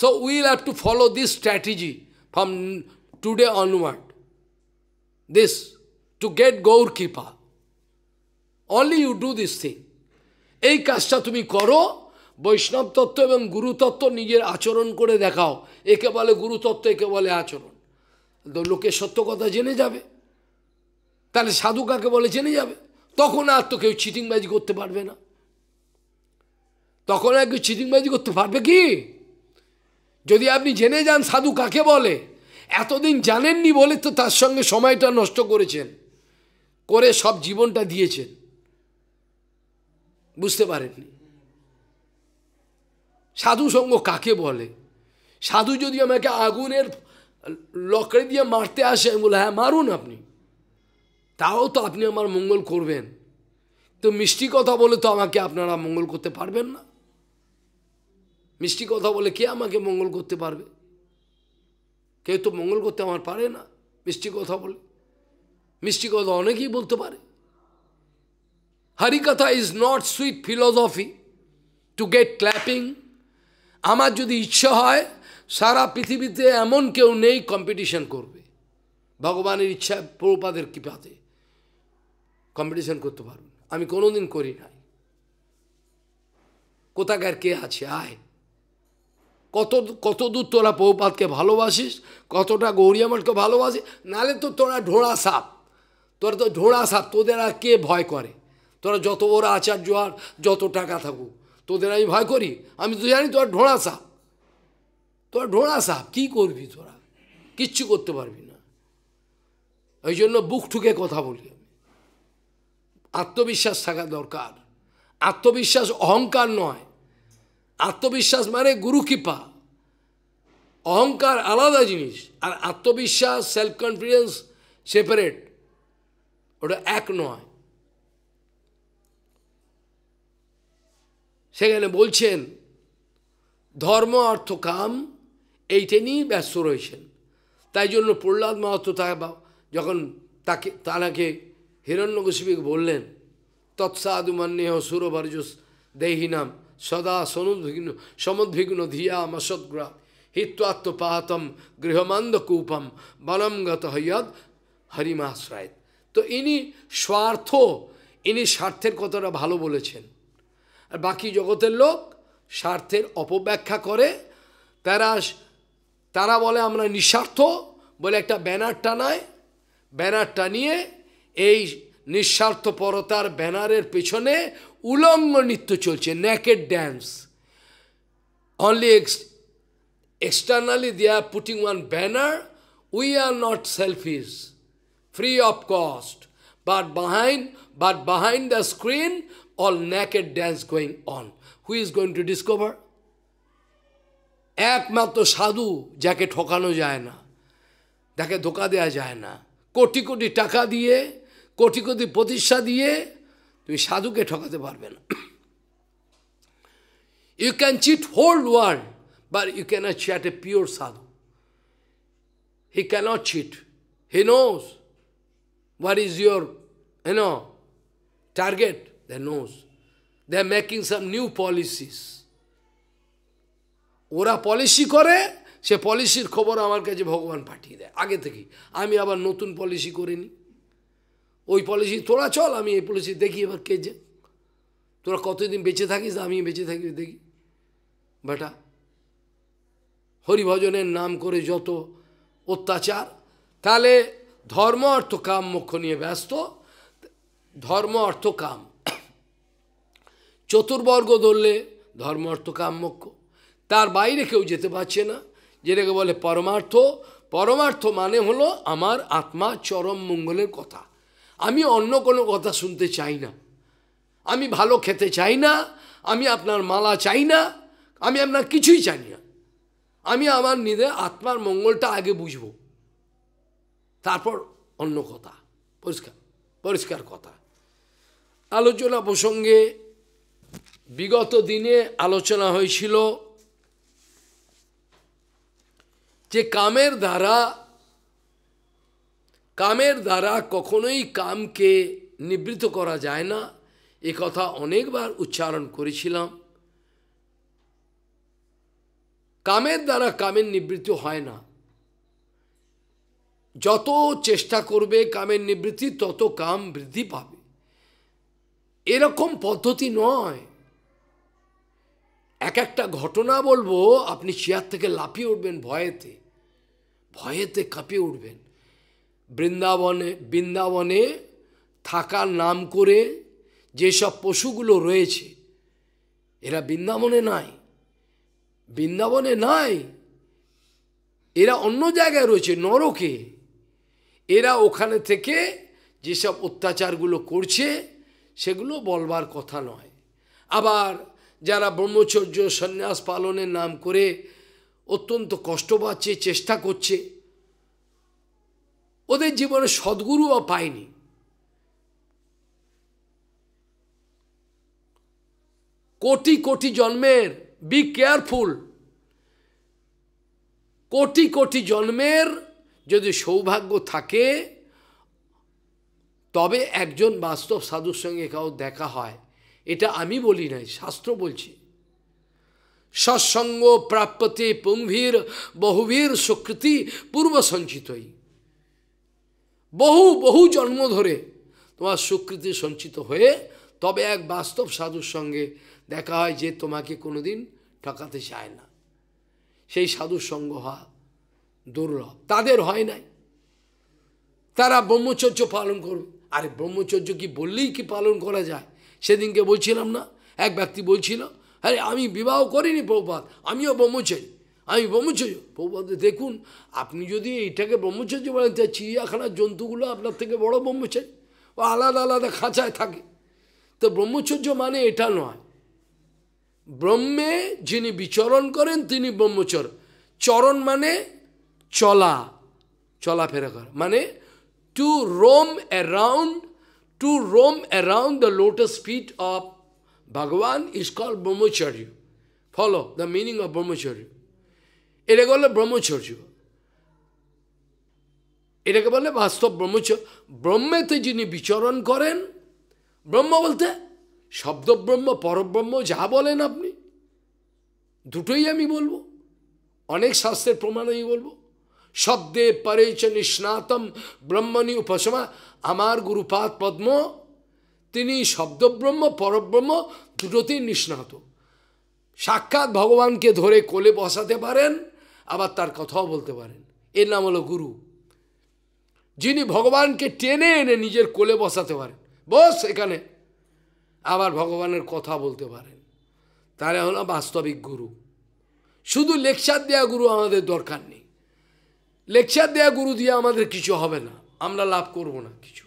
A: So we'll have to follow this strategy from today onward. This, to get Gaur Kipa. Only you do this thing. এই কাজটা তুমি করো বৈষ্ণব তত্ত্ব এবং গুরুতত্ত্ব নিজের আচরণ করে দেখাও একে বলে গুরুতত্ত্ব একে বলে আচরণ তো লোকে সত্য কথা জেনে যাবে তাহলে সাধু কাকে বলে জেনে যাবে তখন আর তো কেউ চিটিংবাজি করতে পারবে না তখন আর কেউ চিটিংবাজি করতে পারবে কি যদি আপনি জেনে যান সাধু কাকে বলে এতদিন জানেননি বলে তো তার সঙ্গে সময়টা নষ্ট করেছেন করে সব জীবনটা দিয়েছেন বুঝতে পারেননি সাধু সঙ্গ কাকে বলে সাধু যদি আমাকে আগুনের লকড়ে দিয়ে মারতে আসে আমি বলে হ্যাঁ মারুন আপনি তাও তো আপনি আমার মঙ্গল করবেন তো মিষ্টি কথা বলে তো আমাকে আপনারা মঙ্গল করতে পারবেন না মিষ্টি কথা বলে কে আমাকে মঙ্গল করতে পারবে কেউ তো মঙ্গল করতে আমার পারে না মিষ্টি কথা বলে মিষ্টি কথা অনেকেই বলতে পারে হরিকথা is not sweet philosophy to get clapping আমার যদি ইচ্ছা হয় সারা পৃথিবীতে এমন কেউ নেই কম্পিটিশন করবে ভগবানের ইচ্ছা প্রপাদের কৃপাতে কম্পিটিশন করতে পারবেন আমি কোনোদিন করি নাই কোথাকার কে আছে আয় কত কতদূর তোরা পৌপাতকে ভালোবাসিস কতটা গৌরিয়ামঠকে ভালোবাসিস নালে তো তোরা ঢোড়া সাপ তোরা তো ঢোড়া সাপ তোদের আর কে ভয় করে তোরা যত ওরা আচার্য আর যত টাকা থাকুক তোদের আমি ভয় করি আমি তো জানি তোর ঢোঁড়া সাপ তোর ঢোঁড়া সাপ কী করবি তোরা কিচ্ছু করতে পারবি না ওই জন্য বুক ঠুকে কথা বলি আমি আত্মবিশ্বাস থাকা দরকার আত্মবিশ্বাস অহংকার নয় আত্মবিশ্বাস মানে গুরু কৃপা অহংকার আলাদা জিনিস আর আত্মবিশ্বাস সেলফ কনফিডেন্স সেপারেট ওটা এক নয় সেখানে বলছেন ধর্ম অর্থ কাম এইটা নিয়েই ব্যস্ত রয়েছেন তাই জন্য প্রহ্লাদ মাহাত্ম তা যখন তাকে তারাকে হিরণ্যকশিপীকে বললেন তৎসাধু মান্যেহ সুরভার্যস দেহিনাম সদা সনুদ্বিগ্ন সমদ্বিগ্ন ধিয়া মসদ্গ্রা হিত্বাত্মপাহাতম গৃহমান্দকূপম বনমগত হইয়দ হরিমাশ্রায় তো ইনি স্বার্থ ইনি স্বার্থের কথাটা ভালো বলেছেন আর বাকি জগতের লোক স্বার্থের অপব্যাখ্যা করে তারা তারা বলে আমরা নিঃস্বার্থ বলে একটা ব্যানার টানায় ব্যানার টানিয়ে এই নিঃস্বার্থপরতার ব্যানারের পেছনে উলঙ্গ নৃত্য চলছে naked dance only ex externally they are putting one banner, we are not selfish, free of cost. But behind but behind the all naked dance going on. Who is going to discover? একমাত্র সাধু যাকে ঠকানো যায় না যাকে ধোকা দেয়া যায় না কোটি কোটি টাকা দিয়ে কোটি কোটি প্রতিষ্ঠা দিয়ে তুমি সাধুকে ঠকাতে পারবে না you can cheat whole world but you can't cheat a pure sadhu he can't cheat he knows what is your, you know, target. They knows. They are making some new policies. ওরা পলিসি করে সে পলিসির খবর আমার কাছে ভগবান পাঠিয়ে দেয় আগে থেকে আমি আবার নতুন পলিসি করে নিই ওই পলিসি তোরা চল আমি এই পলিসি দেখি এবার কে যে তোরা কতদিন বেঁচে থাকিস আমি বেঁচে থাকি দেখি বেটা হরিভজনের নাম করে যত অত্যাচার তাহলে ধর্ম অর্থ কাম মুখ্য নিয়ে ব্যস্ত ধর্ম অর্থ কাম চতুর্বর্গ ধরলে ধর্ম অর্থ কাম্যক্ষ তার বাইরে কেউ যেতে পারছে না যেটাকে বলে পরমার্থ পরমার্থ মানে হলো আমার আত্মা চরম মঙ্গলের কথা আমি অন্য কোনো কথা শুনতে চাই না আমি ভালো খেতে চাই না আমি আপনার মালা চাই না আমি আপনার কিছুই চাই না আমি আমার নিজের আত্মার মঙ্গলটা আগে বুঝব তারপর অন্য কথা পরিষ্কার পরিষ্কার কথা আলোচনা প্রসঙ্গে বিগত দিনে আলোচনা হয়েছিল যে কামের দ্বারা কামের দ্বারা কখনোই কামকে নিবৃত করা যায় না এ কথা অনেকবার উচ্চারণ করেছিলাম কামের দ্বারা কামের নিবৃত্তি হয় না যত চেষ্টা করবে কামের নিবৃত্তি তত কাম বৃদ্ধি পাবে এরকম পদ্ধতি নয় এক একটা ঘটনা বলবো আপনি চেয়ার থেকে লাফিয়ে উঠবেন ভয়েতে ভয়েতে কাঁপিয়ে উঠবেন বৃন্দাবনে বৃন্দাবনে থাকার নাম করে যেসব পশুগুলো রয়েছে এরা বৃন্দাবনে নাই বৃন্দাবনে নাই এরা অন্য জায়গায় রয়েছে নরকে এরা ওখানে থেকে যেসব অত্যাচারগুলো করছে সেগুলো বলবার কথা নয় আবার যারা ব্রহ্মচর্য সন্ন্যাস পালনের নাম করে অত্যন্ত কষ্ট পাচ্ছে চেষ্টা করছে ওদের জীবনে সদ্গুরুও পায়নি কোটি কোটি জন্মের বি কেয়ারফুল কোটি কোটি জন্মের যদি সৌভাগ্য থাকে তবে একজন বাস্তব সাধুর সঙ্গে কাউ দেখা হয় এটা আমি বলি নাই শাস্ত্র বলছি সৎসঙ্গ প্রাপ্যতে পুম্ভীর বহুবীর সুকৃতি পূর্ব সঞ্চিতই বহু বহু জন্ম ধরে তোমার সুকৃতি সঞ্চিত হয়ে তবে এক বাস্তব সাধুর সঙ্গে দেখা হয় যে তোমাকে কোনোদিন ঠকাতে চায় না সেই সাধুর সঙ্গ হওয়া দুর্লভ তাদের হয় নাই তারা ব্রহ্মচর্য পালন করবে আরে ব্রহ্মচর্য কি বললেই কি পালন করা যায় সেদিনকে বলছিলাম না এক ব্যক্তি বলছিল আরে আমি বিবাহ করিনি প্রভুপাত আমিও ব্রহ্মচারী আমি ব্রহ্মচর্য প্রভুপাত দেখুন আপনি যদি এটাকে ব্রহ্মচর্য বলেন তা চিড়িয়াখানার জন্তুগুলো আপনার থেকে বড় ব্রহ্মচারী ও আলাদা আলাদা খাঁচায় থাকে তো ব্রহ্মচর্য মানে এটা নয় ব্রহ্মে যিনি বিচরণ করেন তিনি ব্রহ্মচর চরণ মানে চলা চলাফেরা করা মানে to roam around to roam around the lotus feet of Bhagavan is called brahmacharya. Follow the meaning of brahmacharya. এটাকে বলে ব্রহ্মচর্য এটাকে বলে বাস্তব ব্রহ্মচর্য ব্রহ্মেতে যিনি বিচরণ করেন ব্রহ্ম বলতে শব্দব্রহ্ম পরব্রহ্ম যা বলেন আপনি দুটোই আমি বলবো অনেক শাস্ত্রের প্রমাণ আমি বলবো শব্দে পরে চ নিষ্ণাতম ব্রহ্মণি উপসমা আমার গুরুপাদ পদ্ম তিনি শব্দব্রহ্ম পরব্রহ্ম দুটোতেই নিষ্ণাত সাক্ষাৎ ভগবানকে ধরে কোলে বসাতে পারেন আবার তার কথাও বলতে পারেন এর নাম হলো গুরু যিনি ভগবানকে টেনে এনে নিজের কোলে বসাতে পারেন বস এখানে আবার ভগবানের কথা বলতে পারেন তারে হলো বাস্তবিক গুরু শুধু লেকচার দেয়া গুরু আমাদের দরকার নেই লেকচার দেয়া গুরু দিয়ে আমাদের কিছু হবে না আমরা লাভ করব না কিছু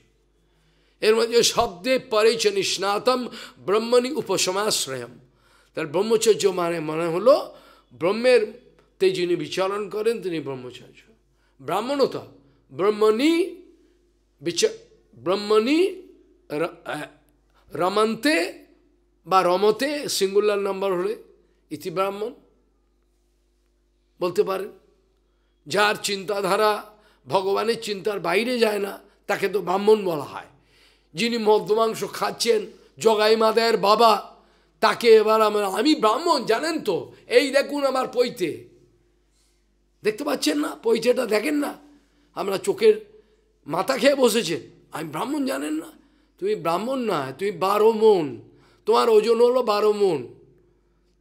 A: এর মধ্যে শব্দে পরিচ নিষ্ণাতম ব্রহ্মণী উপসমাশ্রয়ম তার ব্রহ্মচর্য মানে মনে হলো ব্রহ্মের তে যিনি বিচরণ করেন তিনি ব্রহ্মচর্য ব্রাহ্মণত ব্রহ্মণী বিচ ব্রহ্মণী রমন্তে বা রমতে সিঙ্গুলার নম্বর হলে ইতি ব্রাহ্মণ বলতে পারেন যার চিন্তাধারা ভগবানের চিন্তার বাইরে যায় না তাকে তো ব্রাহ্মণ বলা হয় যিনি মধ্যমাংস খাচ্ছেন জগাই মাদের বাবা তাকে এবার আমার আমি ব্রাহ্মণ জানেন তো এই দেখুন আমার পৈতে দেখতে পাচ্ছেন না পৈতেটা দেখেন না আমরা চোখের মাথা খেয়ে বসেছেন আমি ব্রাহ্মণ জানেন না তুমি ব্রাহ্মণ না তুমি বারো মন তোমার ওজন হলো বারো মন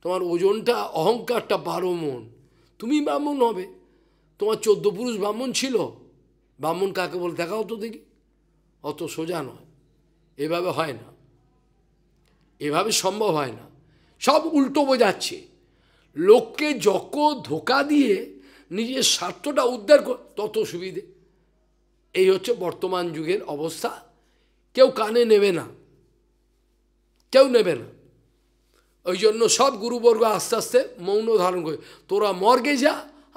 A: তোমার ওজনটা অহংকারটা বারো মন তুমি ব্রাহ্মণ হবে তোমার চোদ্দ পুরুষ ব্রাহ্মণ ছিল ব্রাহ্মণ কাকে বলে দেখাও তো দেখি অত সোজা নয় এভাবে হয় না এভাবে সম্ভব হয় না সব উল্টো বোঝাচ্ছে লোককে যক ধোকা দিয়ে নিজের স্বার্থটা উদ্ধার কর তত সুবিধে এই হচ্ছে বর্তমান যুগের অবস্থা কেউ কানে নেবে না কেউ নেবে না ওই জন্য সব গুরুবর্গ আস্তে আস্তে মৌন ধারণ করে তোরা মর্গে যা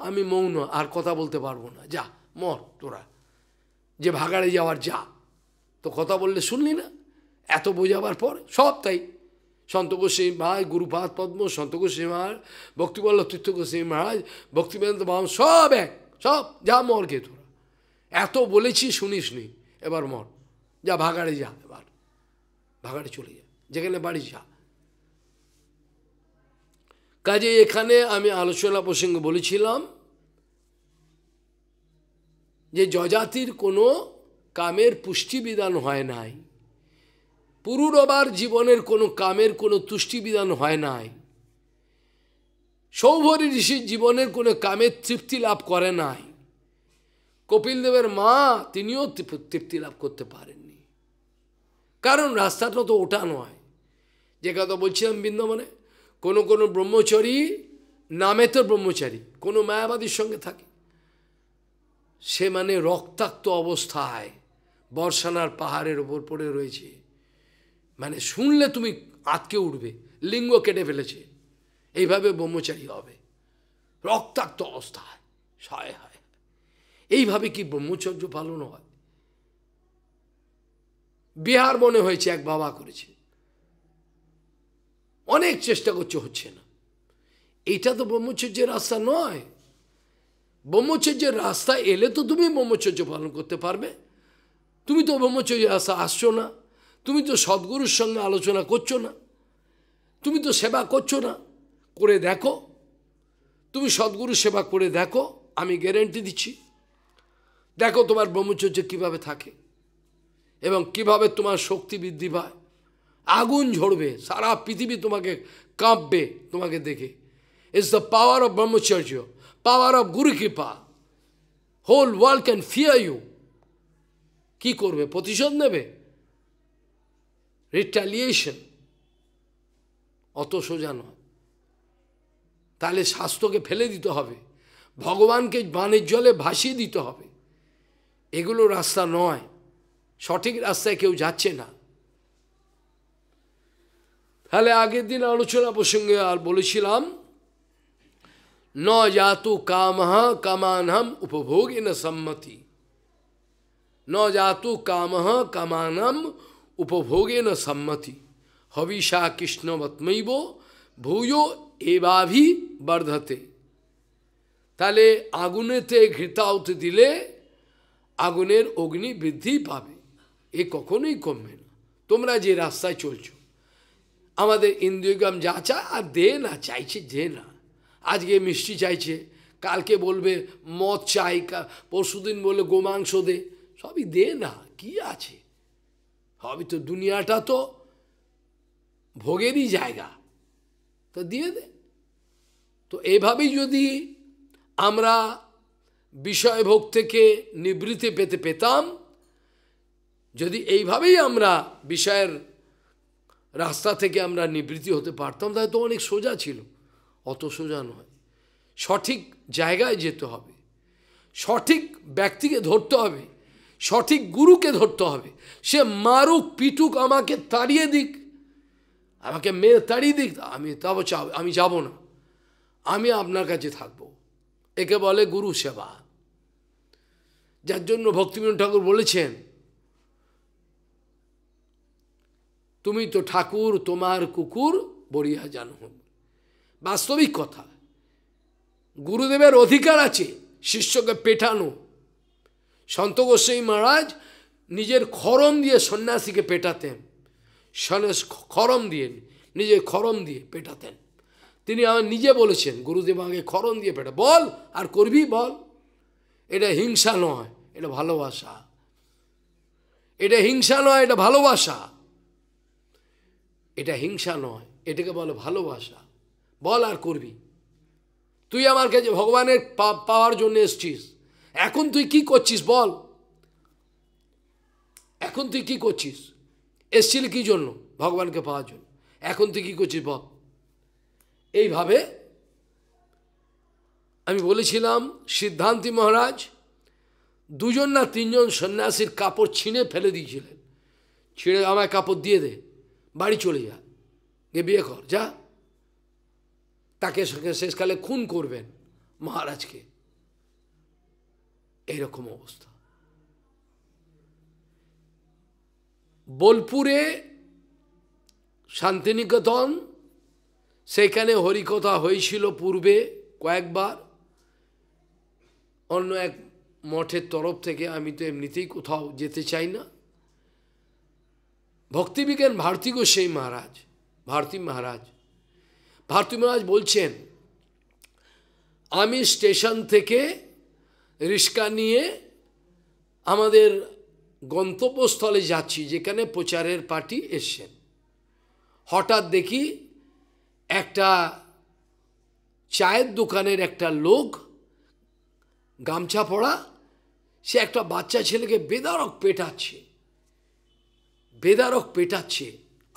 A: আমি মৌন আর কথা বলতে পারবো না যা মর তোরা যে ভাগাড়ে যাওয়ার যা তো কথা বললে শুনলি না এত বোঝাবার পর সব তাই সন্ত গোস্বামী মহারাজ গুরুপাদ পদ্ম সন্ত গোস্বামী মহারাজ ভক্তিবল্ল তীর্থ গোস্বামী মহারাজ ভক্তিবেন্দ্র মহাম সব এক সব যা মর গে তোরা এত বলেছি শুনিস নি এবার মর যা ভাগাড়ে যা এবার ভাগাড়ে চলে যা যেখানে বাড়ি যা কাজে এখানে আমি আলোচনা প্রসঙ্গে বলেছিলাম যে যজাতির কোনো কামের পুষ্টিবিধান হয় নাই পুরুরবার জীবনের কোনো কামের কোনো তুষ্টিবিধান হয় নাই সৌভরী ঋষির জীবনের কোনো কামের তৃপ্তি লাভ করে নাই কপিলদেবের মা তিনিও তৃপ্তি লাভ করতে পারেননি কারণ রাস্তাটা তো ওটা নয় যে কথা বলছিলাম বৃন্দাবনে কোনো কোনো ব্রহ্মচারী নামে তো ব্রহ্মচারী কোনো মায়াবাদীর সঙ্গে থাকে সে মানে রক্তাক্ত অবস্থায় বর্ষানার পাহাড়ের ওপর পড়ে রয়েছে মানে শুনলে তুমি আতকে উঠবে লিঙ্গ কেটে ফেলেছে এইভাবে ব্রহ্মচারী হবে রক্তাক্ত অবস্থায় সয় হয় এইভাবে কি ব্রহ্মচর্য পালন হয় বিহার মনে হয়েছে এক বাবা করেছে অনেক চেষ্টা করছে হচ্ছে না এটা তো ব্রহ্মচর্যের রাস্তা নয় ব্রহ্মচর্যের রাস্তা এলে তো তুমি ব্রহ্মচর্য পালন করতে পারবে তুমি তো ব্রহ্মচর্যের রাস্তা আসছো না তুমি তো সদ্গুরুর সঙ্গে আলোচনা করছো না তুমি তো সেবা করছো না করে দেখো তুমি সদ্গুরু সেবা করে দেখো আমি গ্যারেন্টি দিচ্ছি দেখো তোমার ব্রহ্মচর্য কিভাবে থাকে এবং কিভাবে তোমার শক্তি বৃদ্ধি পায় আগুন ঝরবে সারা পৃথিবী তোমাকে কাঁপবে তোমাকে দেখে ইটস দ্য পাওয়ার অফ ব্রহ্মচর্য পাওয়ার of guru kripa whole world can fear you কি করবে প্রতিশোধ নেবে রিটালিয়েশন অত সোজা নয় তাহলে স্বাস্থ্যকে ফেলে দিতে হবে ভগবানকে বানের জলে ভাসিয়ে দিতে হবে এগুলো রাস্তা নয় সঠিক রাস্তায় কেউ যাচ্ছে না তাহলে আগের দিন আলোচনা প্রসঙ্গে আর বলেছিলাম ন জাতু কামহ কামানহম উপভোগী না সম্মতি ন জাতু কামহ কামানম উপভোগে न सम्मति हविषा কৃষ্ণবৎমৈব ভূয় এবাভি বর্ধতে তাহলে আগুনেতে ঘৃতাউতে দিলে আগুনের অগ্নি বৃদ্ধি পাবে এ কখনোই কমবে না তোমরা যে রাস্তায় চলছো আমাদের ইন্দ্রিয়গ্রাম যা চায় আর দে না চাইছে যে না আজকে মিষ্টি চাইছে কালকে বলবে মদ চাই পরশুদিন বলে গোমাংস দে সবই দে না কি আছে সবই তো দুনিয়াটা তো ভোগেরই জায়গা তো দিয়ে দে তো এভাবেই যদি আমরা বিষয়ভোগ থেকে নিবৃত্তি পেতে পেতাম যদি এইভাবেই আমরা বিষয়ের রাস্তা থেকে আমরা নিবৃত্তি হতে পারতাম তাহলে তো অনেক সোজা ছিল অত সোজা নয় সঠিক জায়গায় যেতে হবে সঠিক ব্যক্তিকে ধরতে হবে সঠিক গুরুকে ধরতে হবে সে মারুক পিটুক আমাকে তাড়িয়ে দিক আমাকে মেয়ে তাড়িয়ে দিক আমি তব আমি যাব না আমি আপনার কাছে থাকব একে বলে গুরু সেবা যার জন্য ভক্তিমোহন ঠাকুর বলেছেন তুমি তো ঠাকুর তোমার কুকুর বড়িয়া জানো বাস্তবিক কথা গুরুদেবের অধিকার আছে শিষ্যকে পেটানো সন্ত গোস্বাই মহারাজ নিজের খরম দিয়ে সন্ন্যাসীকে পেটাতেন সন্ন্যাস খরম দিয়ে নিজের খরম দিয়ে পেটাতেন তিনি আমার নিজে বলেছেন গুরুদেব আমাকে খরম দিয়ে পেটা বল আর করবি বল এটা হিংসা নয় এটা ভালোবাসা এটা হিংসা নয় এটা ভালোবাসা এটা হিংসা নয় এটাকে বলো ভালোবাসা বল আর করবি তুই আমার কাছে ভগবানের পাওয়ার জন্য এসছিস এখন তুই কি করছিস বল এখন তুই কি করছিস এসছিলি কি জন্য ভগবানকে পাওয়ার জন্য এখন তুই কি করছিস বল এইভাবে আমি বলেছিলাম সিদ্ধান্তি মহারাজ দুজন না তিনজন সন্ন্যাসীর কাপড় ছিঁড়ে ফেলে দিয়েছিলেন ছিঁড়ে আমায় কাপড় দিয়ে দে বাড়ি চলে যা গে বিয়ে কর যা তাকে শেষকালে খুন করবেন মহারাজকে এরকম অবস্থা বোলপুরে শান্তিনিকেতন সেইখানে হরিকথা হয়েছিল পূর্বে কয়েকবার অন্য এক মঠের তরফ থেকে আমি তো এমনিতেই কোথাও যেতে চাই না ভক্তি বিজ্ঞান ভারতী গোসাই মহারাজ ভারতী মহারাজ ভারতী মহারাজ বলছেন আমি স্টেশন থেকে রিক্সা নিয়ে আমাদের গন্তব্যস্থলে যাচ্ছি যেখানে প্রচারের পার্টি এসছেন হঠাৎ দেখি একটা চায়ের দোকানের একটা লোক গামছা পড়া সে একটা বাচ্চা ছেলেকে বেদারক পেটাচ্ছে বেদারক পেটাচ্ছে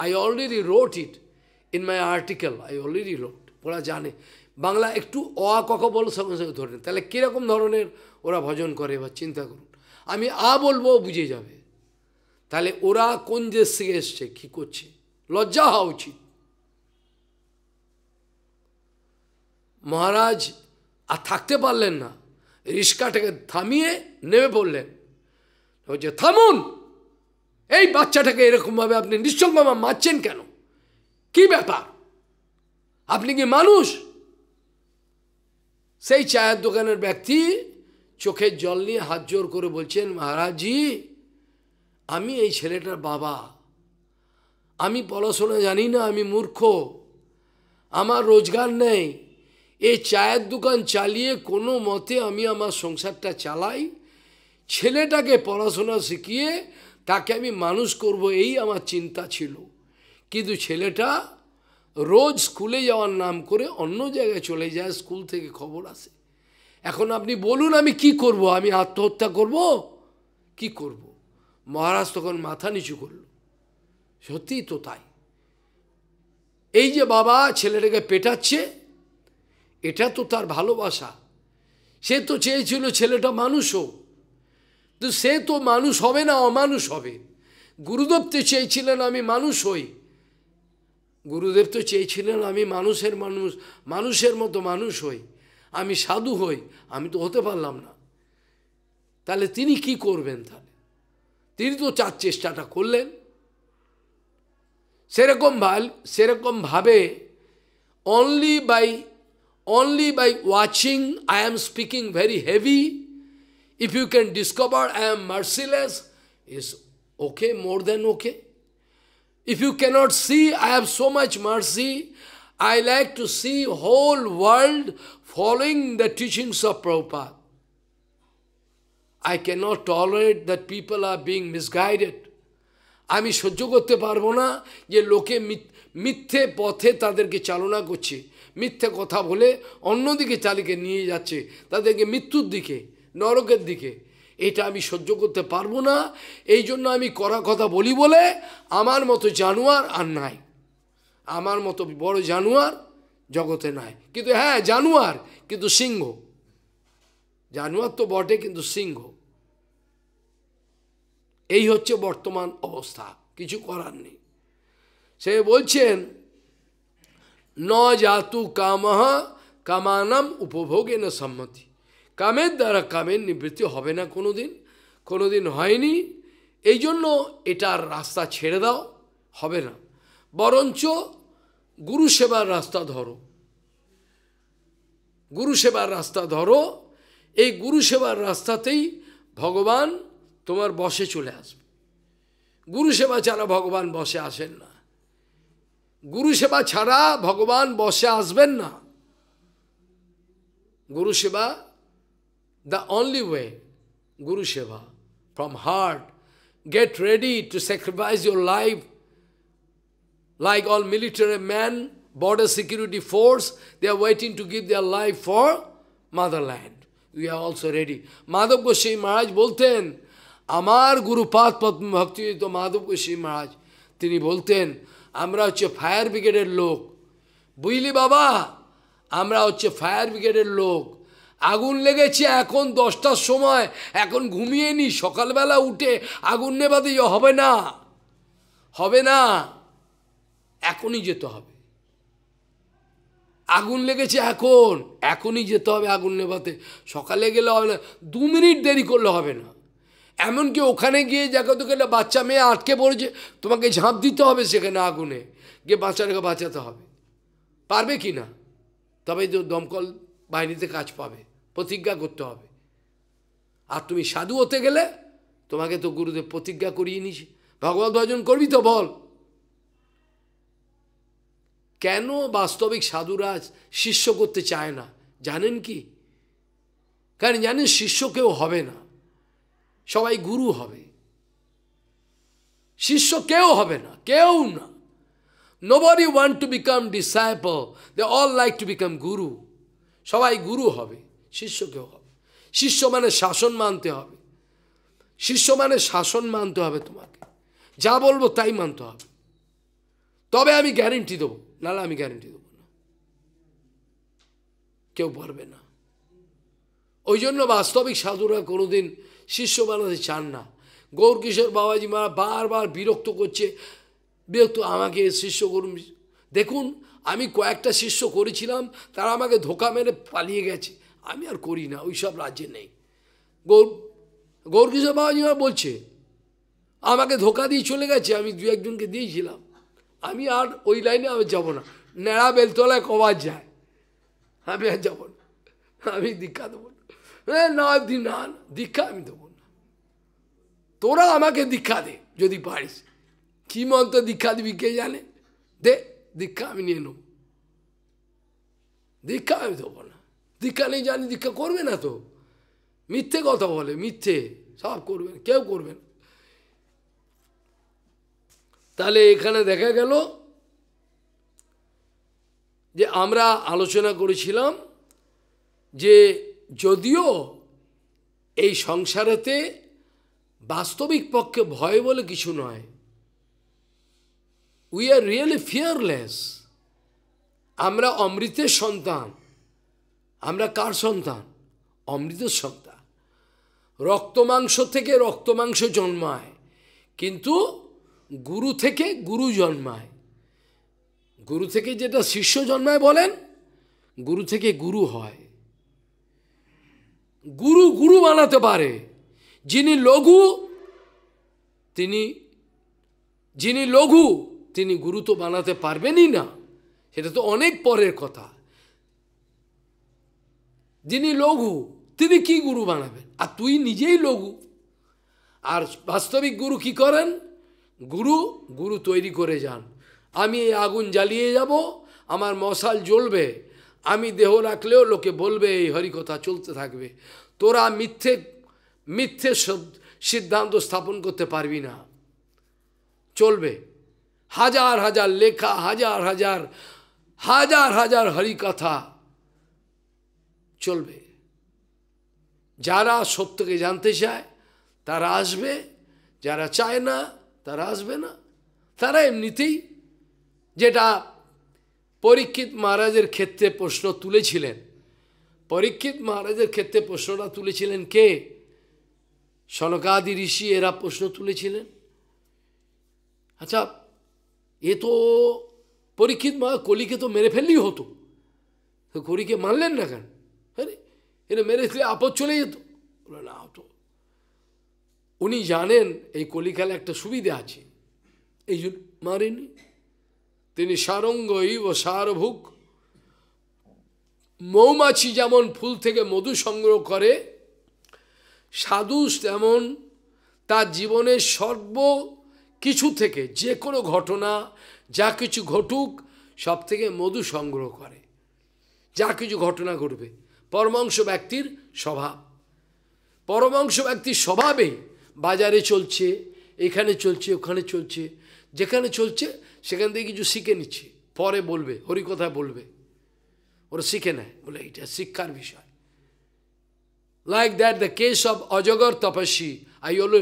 A: I already wrote it in my article I already wrote ওরা জানে বাংলা একটু অ কক বল সঙ্গে সঙ্গে ধরে তাহলে কীরকম ধরনের ওরা ভজন করে বা চিন্তা করুন আমি আ বলবো বুঝে যাবে তাহলে ওরা কোন দেশ থেকে এসছে কী করছে লজ্জা হওয়া উচিত মহারাজ আর থাকতে পারলেন না রিস্কাটাকে থামিয়ে নেমে পড়লেন হচ্ছে থামুন এই বাচ্চাটাকে এরকমভাবে আপনি নিঃসঙ্গমা মারছেন কেন কি ব্যাপার আপনি কি মানুষ সেই চায়ের দোকানের ব্যক্তি চোখের জল নিয়ে হাত জোর করে বলছেন মহারাজজি আমি এই ছেলেটার বাবা আমি পড়াশোনা জানি না আমি মূর্খ আমার রোজগার নেই এই চায়ের দোকান চালিয়ে কোনো মতে আমি আমার সংসারটা চালাই ছেলেটাকে পড়াশোনা শিখিয়ে তাকে আমি মানুষ করব এই আমার চিন্তা ছিল কিন্তু ছেলেটা রোজ স্কুলে যাওয়ার নাম করে অন্য জায়গায় চলে যায় স্কুল থেকে খবর আসে এখন আপনি বলুন আমি কি করব আমি আত্মহত্যা করব কি করব। মহারাজ তখন মাথা নিচু করল সত্যি তো তাই এই যে বাবা ছেলেটাকে পেটাচ্ছে এটা তো তার ভালোবাসা সে তো চেয়েছিল ছেলেটা মানুষ হোক তো সে তো মানুষ হবে না অমানুষ হবে গুরুদেব তো চেয়েছিলেন আমি মানুষ হই গুরুদেব তো চেয়েছিলেন আমি মানুষের মানুষ মানুষের মতো মানুষ হই আমি সাধু হই আমি তো হতে পারলাম না তাহলে তিনি কি করবেন তাহলে তিনি তো চার চেষ্টাটা করলেন সেরকম ভাল সেরকমভাবে only by only by watching I am speaking very heavy If you can discover I am merciless, is okay, more than okay. If you cannot see, I have so much mercy, I like to see whole world following the teachings of Prabhupada. I cannot tolerate that people are being misguided. আমি সহ্য করতে পারবো না যে লোকে মিথ্যে পথে তাদেরকে চালনা করছে মিথ্যে কথা বলে অন্যদিকে চালিকে নিয়ে যাচ্ছে তাদেরকে মৃত্যুর দিকে নরকের দিকে এটা আমি সহ্য করতে পারবো না এই জন্য আমি করা কথা বলি বলে আমার মতো জানোয়ার আর নাই আমার মতো বড় জানোয়ার জগতে নাই কিন্তু হ্যাঁ জানোয়ার কিন্তু সিংহ জানোয়ার তো বটে কিন্তু সিংহ এই হচ্ছে বর্তমান অবস্থা কিছু করার নেই সে বলছেন ন জাতু কামহ কামানাম উপভোগে না সম্মতি কামের দ্বারা কামের নিবৃত্তি হবে না কোনো দিন কোনো দিন হয়নি এই জন্য এটার রাস্তা ছেড়ে দাও হবে না বরঞ্চ গুরু সেবার রাস্তা ধরো গুরু সেবার রাস্তা ধরো এই গুরু সেবার রাস্তাতেই ভগবান তোমার বসে চলে আসবে গুরু সেবা ছাড়া ভগবান বসে আসেন না গুরু সেবা ছাড়া ভগবান বসে আসবেন না গুরু সেবা The only way, Guru Seva, from heart, get ready to sacrifice your life like all military men, border security force, they are waiting to give their life for motherland. We are also ready. Madhav Goswami Maharaj বলতেন আমার গুরুপাত পদ্ম ভক্তিযুক্ত মাধব গোস্বামী মহারাজ Tini bolten, আমরা হচ্ছে fire brigade log. বুঝলি Baba, আমরা হচ্ছে fire brigade log. আগুন লেগেছে এখন দশটার সময় এখন ঘুমিয়ে নি সকালবেলা উঠে আগুন নেবাতে হবে না হবে না এখনই যেতে হবে আগুন লেগেছে এখন এখনই যেতে হবে আগুন নেভাতে সকালে গেলে হবে না দু মিনিট দেরি করলে হবে না এমনকি ওখানে গিয়ে যাকে তোকে একটা বাচ্চা মেয়ে আটকে পড়েছে তোমাকে ঝাঁপ দিতে হবে সেখানে আগুনে গিয়ে বাচ্চাটাকে বাঁচাতে হবে পারবে কি না তবে দমকল বাহিনীতে কাজ পাবে প্রতিজ্ঞা করতে হবে আর তুমি সাধু হতে গেলে তোমাকে তো গুরুদেব প্রতিজ্ঞা করিয়ে নিস ভগবত ভজন করবি তো বল কেন বাস্তবিক সাধুরা শিষ্য করতে চায় না জানেন কি কারণ জানেন শিষ্য কেউ হবে না সবাই গুরু হবে শিষ্য কেউ হবে না কেউ না nobody want to become disciple they all like to become guru সবাই গুরু হবে শিষ্যকেও হবে শিষ্য মানে শাসন মানতে হবে শিষ্য মানে শাসন মানতে হবে তোমাকে যা বলবো তাই মানতে হবে তবে আমি গ্যারেন্টি দেবো নাহলে আমি গ্যারেন্টি দেবো না কেউ পারবে না ওই জন্য বাস্তবিক সাধুরা কোনোদিন শিষ্য বানাতে চান না গৌরকিশোর বাবাজি মা বারবার বিরক্ত করছে বিরক্ত আমাকে শিষ্য করুন দেখুন আমি কয়েকটা শিষ্য করেছিলাম তারা আমাকে ধোকা মেরে পালিয়ে গেছে আমি আর করি না ওই সব রাজ্যে নেই গৌর গৌরকিশোর বাবাজিমা বলছে আমাকে ধোকা দিয়ে চলে গেছে আমি দু একজনকে দিয়েছিলাম আমি আর ওই লাইনে আমি যাব না ন্যাড়া বেলতলায় কবার যায় আমি আর যাব না আমি দীক্ষা দেবো না না দি না দীক্ষা আমি দেবো না তোরা আমাকে দীক্ষা দে যদি পারিস কি মন্ত্র দীক্ষা দিবি কে জানে দে দীক্ষা আমি নিয়ে নেব দীক্ষা আমি দেবো না দীক্ষা নেই জানি দীক্ষা করবে না তো মিথ্যে কথা বলে মিথ্যে সব করবে কেউ করবে না তাহলে এখানে দেখা গেল যে আমরা আলোচনা করেছিলাম যে যদিও এই সংসারেতে বাস্তবিক পক্ষে ভয় বলে কিছু নয় উই আর রিয়েলি ফিয়ারলেস আমরা অমৃতের সন্তান আমরা কার সন্তান অমৃত সন্তান রক্তমাংস থেকে রক্তমাংস জন্মায় কিন্তু গুরু থেকে গুরু জন্মায় গুরু থেকে যেটা শিষ্য জন্মায় বলেন গুরু থেকে গুরু হয় গুরু গুরু বানাতে পারে যিনি লঘু তিনি যিনি লঘু তিনি গুরু তো বানাতে পারবেনই না সেটা তো অনেক পরের কথা যিনি লঘু তিনি কি গুরু বানাবেন আর তুই নিজেই লঘু আর বাস্তবিক গুরু কি করেন গুরু গুরু তৈরি করে যান আমি এই আগুন জ্বালিয়ে যাব আমার মশাল জ্বলবে আমি দেহ রাখলেও লোকে বলবে এই হরিকথা চলতে থাকবে তোরা মিথ্যে মিথ্যে সিদ্ধান্ত স্থাপন করতে পারবি না চলবে হাজার হাজার লেখা হাজার হাজার হাজার হাজার হরিকথা চলবে যারা সত্যকে জানতে চায় তারা আসবে যারা চায় না তারা আসবে না তারা এমনিতেই যেটা পরীক্ষিত মহারাজের ক্ষেত্রে প্রশ্ন তুলেছিলেন পরীক্ষিত মহারাজের ক্ষেত্রে প্রশ্নটা তুলেছিলেন কে সনকাদি ঋষি এরা প্রশ্ন তুলেছিলেন আচ্ছা এ তো পরীক্ষিত মা কলিকে তো মেরে ফেললেই হতো কলিকে মানলেন না কেন अरे এরা মেরে দিলে আপদ চলে যেত বলে না তো উনি জানেন এই কলিকালে একটা সুবিধে আছে এই জন্য মারেনি তিনি সারঙ্গ ইব সারভুক মৌমাছি যেমন ফুল থেকে মধু সংগ্রহ করে সাধু তেমন তার জীবনের সর্ব কিছু থেকে যে কোনো ঘটনা যা কিছু ঘটুক সব থেকে মধু সংগ্রহ করে যা কিছু ঘটনা ঘটবে পরমাংশ ব্যক্তির স্বভাব পরমাংশ ব্যক্তির স্বভাবে বাজারে চলছে এখানে চলছে ওখানে চলছে যেখানে চলছে সেখান থেকে কিছু শিখে নিচ্ছে পরে বলবে হরিকথা বলবে ওরা শিখে নেয় বলে এটা শিক্ষার বিষয় like that the case of ajagar tapasvi I হল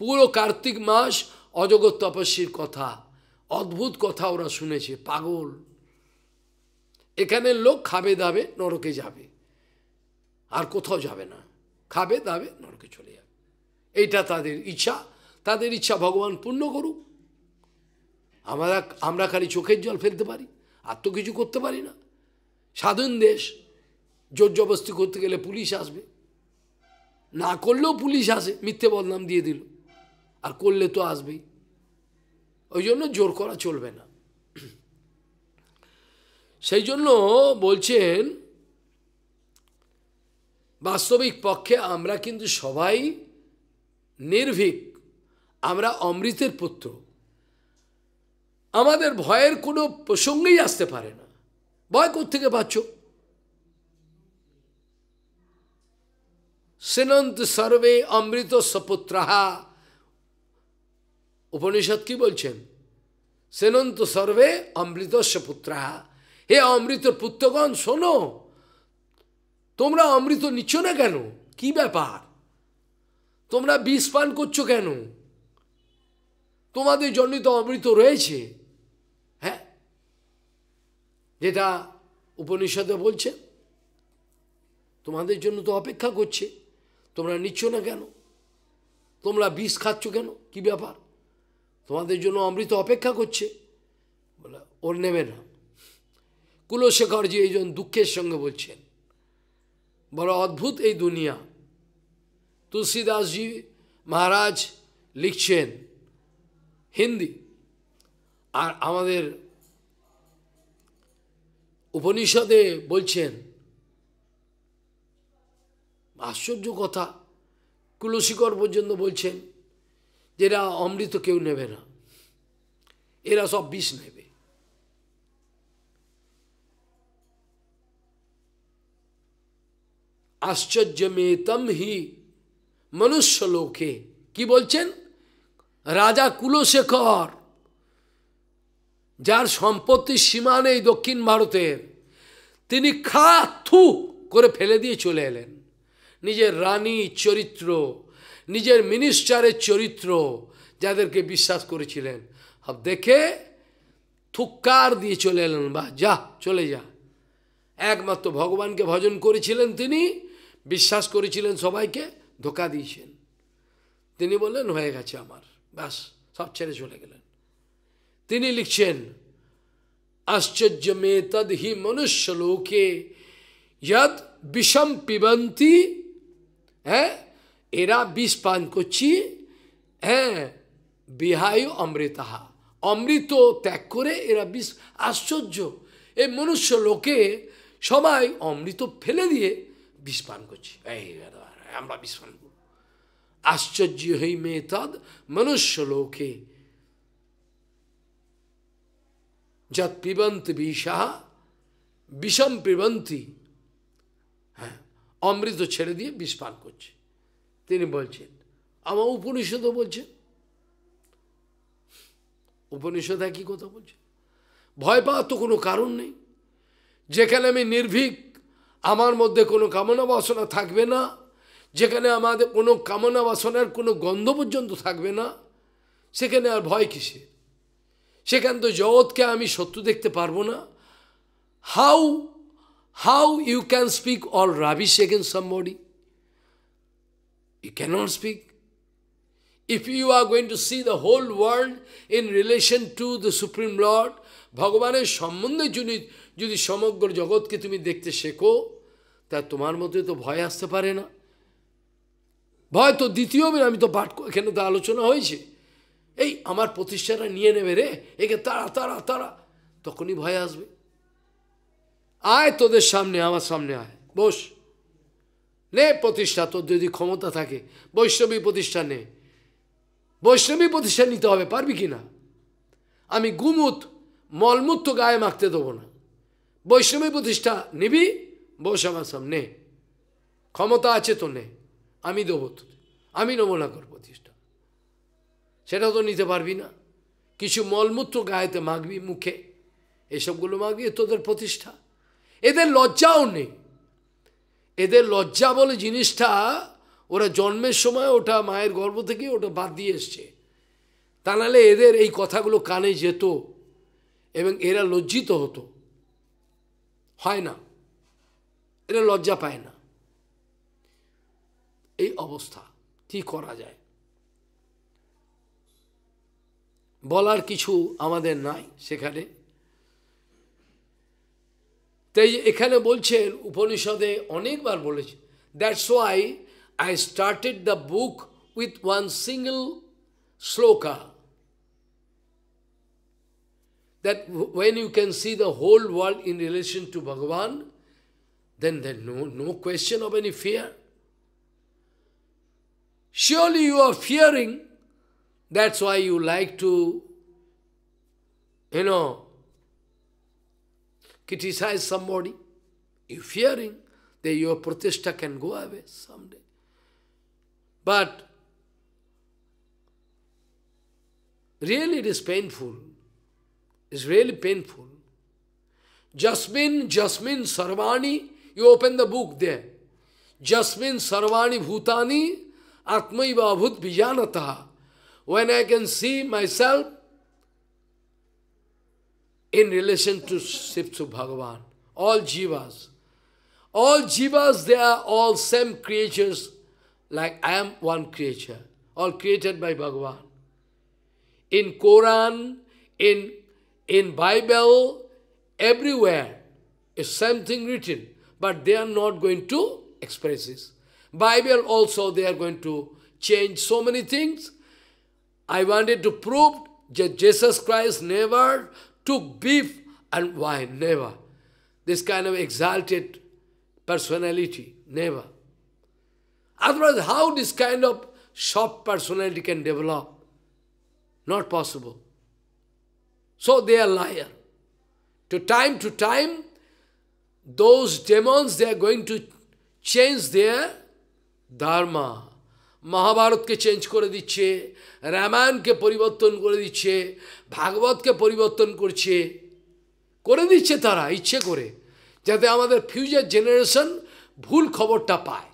A: পুরো কার্তিক মাস অজগর তপস্বীর কথা অদ্ভুত কথা ওরা শুনেছে পাগল এখানে লোক খাবে দাবে নরকে যাবে আর কোথাও যাবে না খাবে দাবে নরকে চলে যাবে এইটা তাদের ইচ্ছা তাদের ইচ্ছা ভগবান পূর্ণ করুক আমরা আমরা খালি চোখের জল ফেলতে পারি আর তো কিছু করতে পারি না স্বাধীন দেশ জোর জবস্তি করতে গেলে পুলিশ আসবে না করলেও পুলিশ আসে মিথ্যে বদনাম দিয়ে দিল আর করলে তো আসবেই ওই জন্য জোর করা চলবে না সেই জন্য বলছেন বাস্তবিক পক্ষে আমরা কিন্তু সবাই নির্ভীক আমরা অমৃতের পুত্র আমাদের ভয়ের কোনো প্রসঙ্গেই আসতে পারে না ভয় কোথেকে পাচ্ছ সেনন্ত সর্বে অমৃত সপুত্রাহা উপনিষদ কি বলছেন সেনন্ত সর্বে অমৃত সপুত্রাহা হে অমৃত পুত্রগণ শোনো তোমরা অমৃত নিচ্ছ না কেন কি ব্যাপার তোমরা বিষ পান করছো কেন তোমাদের জন্যই তো অমৃত রয়েছে হ্যাঁ যেটা উপনিষদে বলছে তোমাদের জন্য তো অপেক্ষা করছে তোমরা নিচ্ছ না কেন তোমরা বিষ খাচ্ছ কেন কি ব্যাপার তোমাদের জন্য অমৃত অপেক্ষা করছে বলে ওর নেবে না কুলশেখরজি এইজন দুঃখের সঙ্গে বলছেন বড় অদ্ভুত এই দুনিয়া তুলসীদাসজি মহারাজ লিখছেন হিন্দি আর আমাদের উপনিষদে বলছেন আশ্চর্য কথা কুলসীকর পর্যন্ত বলছেন যেটা অমৃত কেউ নেবে না এরা সব বিষ নেবে আশ্চর্যমেতম হি মনুষ্য লোকে কি বলছেন রাজা কুলশেখর যার সম্পত্তির সীমা নেই দক্ষিণ ভারতের তিনি খা থু করে ফেলে দিয়ে চলে এলেন নিজের রানী চরিত্র নিজের মিনিস্টারের চরিত্র যাদেরকে বিশ্বাস করেছিলেন দেখে থুক্কার দিয়ে চলে এলেন বা যা চলে যা একমাত্র ভগবানকে ভজন করেছিলেন তিনি বিশ্বাস করেছিলেন সবাইকে ধোকা দিয়েছেন তিনি বললেন হয়ে গেছে আমার ব্যাস সব ছেড়ে চলে গেলেন তিনি লিখছেন আশ্চর্য মে তদ হি মনুষ্য লোকে যদ বিষম পিবন্তি হ্যাঁ এরা বিষ পান করছি হ্যাঁ বিহায়ু অমৃতাহা অমৃত ত্যাগ করে এরা বিষ আশ্চর্য এই মনুষ্য লোকে সবাই অমৃত ফেলে দিয়ে বিষ পান করছি এই আমরা বিষ পান আশ্চর্য হই মেয়ে তদ মনুষ্য লোকে যত পিবন্ত বিষা বিষম পিবন্তী হ্যাঁ অমৃত ছেড়ে দিয়ে বিষ পান করছে তিনি বলছেন আমার উপনিষদও বলছে উপনিষদ একই কথা বলছে ভয় পাওয়ার তো কোনো কারণ নেই যেখানে আমি নির্ভীক আমার মধ্যে কোনো কামনা বাসনা থাকবে না যেখানে আমাদের কোনো কামনা বাসনার কোনো গন্ধ পর্যন্ত থাকবে না সেখানে আর ভয় কিসে সেখান তো জগৎকে আমি শত্রু দেখতে পারবো না how how you can speak all rubbish again somebody you not speak if you are going to see the whole world in relation to the supreme lord ভগবানের সম্বন্ধে যদি যদি সমগ্র জগৎকে তুমি দেখতে শেখো তা তোমার মধ্যে তো ভয় আসতে পারে না ভয় তো দ্বিতীয় আমি তো পাঠ এখানে তো আলোচনা হয়েছে এই আমার প্রতিষ্ঠাটা নিয়ে নেবে রে একে তারা তারা তারা তখনই ভয় আসবে আয় তোদের সামনে আমার সামনে আয় বস নে প্রতিষ্ঠা তোর যদি ক্ষমতা থাকে বৈষ্ণবী প্রতিষ্ঠা নে বৈষ্ণবী প্রতিষ্ঠা নিতে হবে পারবি কি না আমি গুমুত মলমূত্র গায়ে মাখতে দেবো না বৈষ্ণবী প্রতিষ্ঠা নিবি বস আমার সামনে ক্ষমতা আছে তো নে আমি দেবো আমি নেবো না কর প্রতিষ্ঠা সেটা তো নিতে পারবি না কিছু মলমূত্র গায়েতে মাখবি মুখে এসবগুলো মাখবি তোদের প্রতিষ্ঠা এদের লজ্জাও নেই এদের লজ্জা বলে জিনিসটা ওরা জন্মের সময় ওটা মায়ের গর্ভ থেকে ওটা বাদ দিয়ে এসছে তা নাহলে এদের এই কথাগুলো কানে যেত এবং এরা লজ্জিত হতো হয় না এরা লজ্জা পায় না এই অবস্থা কি করা যায় বলার কিছু আমাদের নাই সেখানে তাই এখানে বলছেন উপনিষদে অনেকবার বলেছে that's why I started the book with one single shloka that when you can see the whole world in relation to Bhagavan, then there's no, no question of any fear. Surely you are fearing, that's why you like to, you know, criticize somebody. You're fearing that your protesta can go away someday. But really it is painful is really painful. Jasmin, Jasmin, Sarvani, you open the book there. Jasmin, Sarvani, Bhutani, Atmaiva Bhut Vijanataha. When I can see myself in relation to Sipsu Bhagavan, all jivas. All jivas, they are all same creatures, like I am one creature, all created by Bhagavan. In Quran, in in Bible, everywhere is something written, but they are not going to express this. Bible also, they are going to change so many things. I wanted to prove that Jesus Christ never took beef and wine, never. This kind of exalted personality, never. Otherwise, how this kind of soft personality can develop? Not possible. So they are liar. To time to time, those demons, they are going to change their dharma. মহাভারতকে change করে দিচ্ছে রামায়ণকে পরিবর্তন করে দিচ্ছে ভাগবতকে পরিবর্তন করছে করে দিচ্ছে তারা ইচ্ছে করে যাতে আমাদের ফিউচার জেনারেশন ভুল খবরটা পায়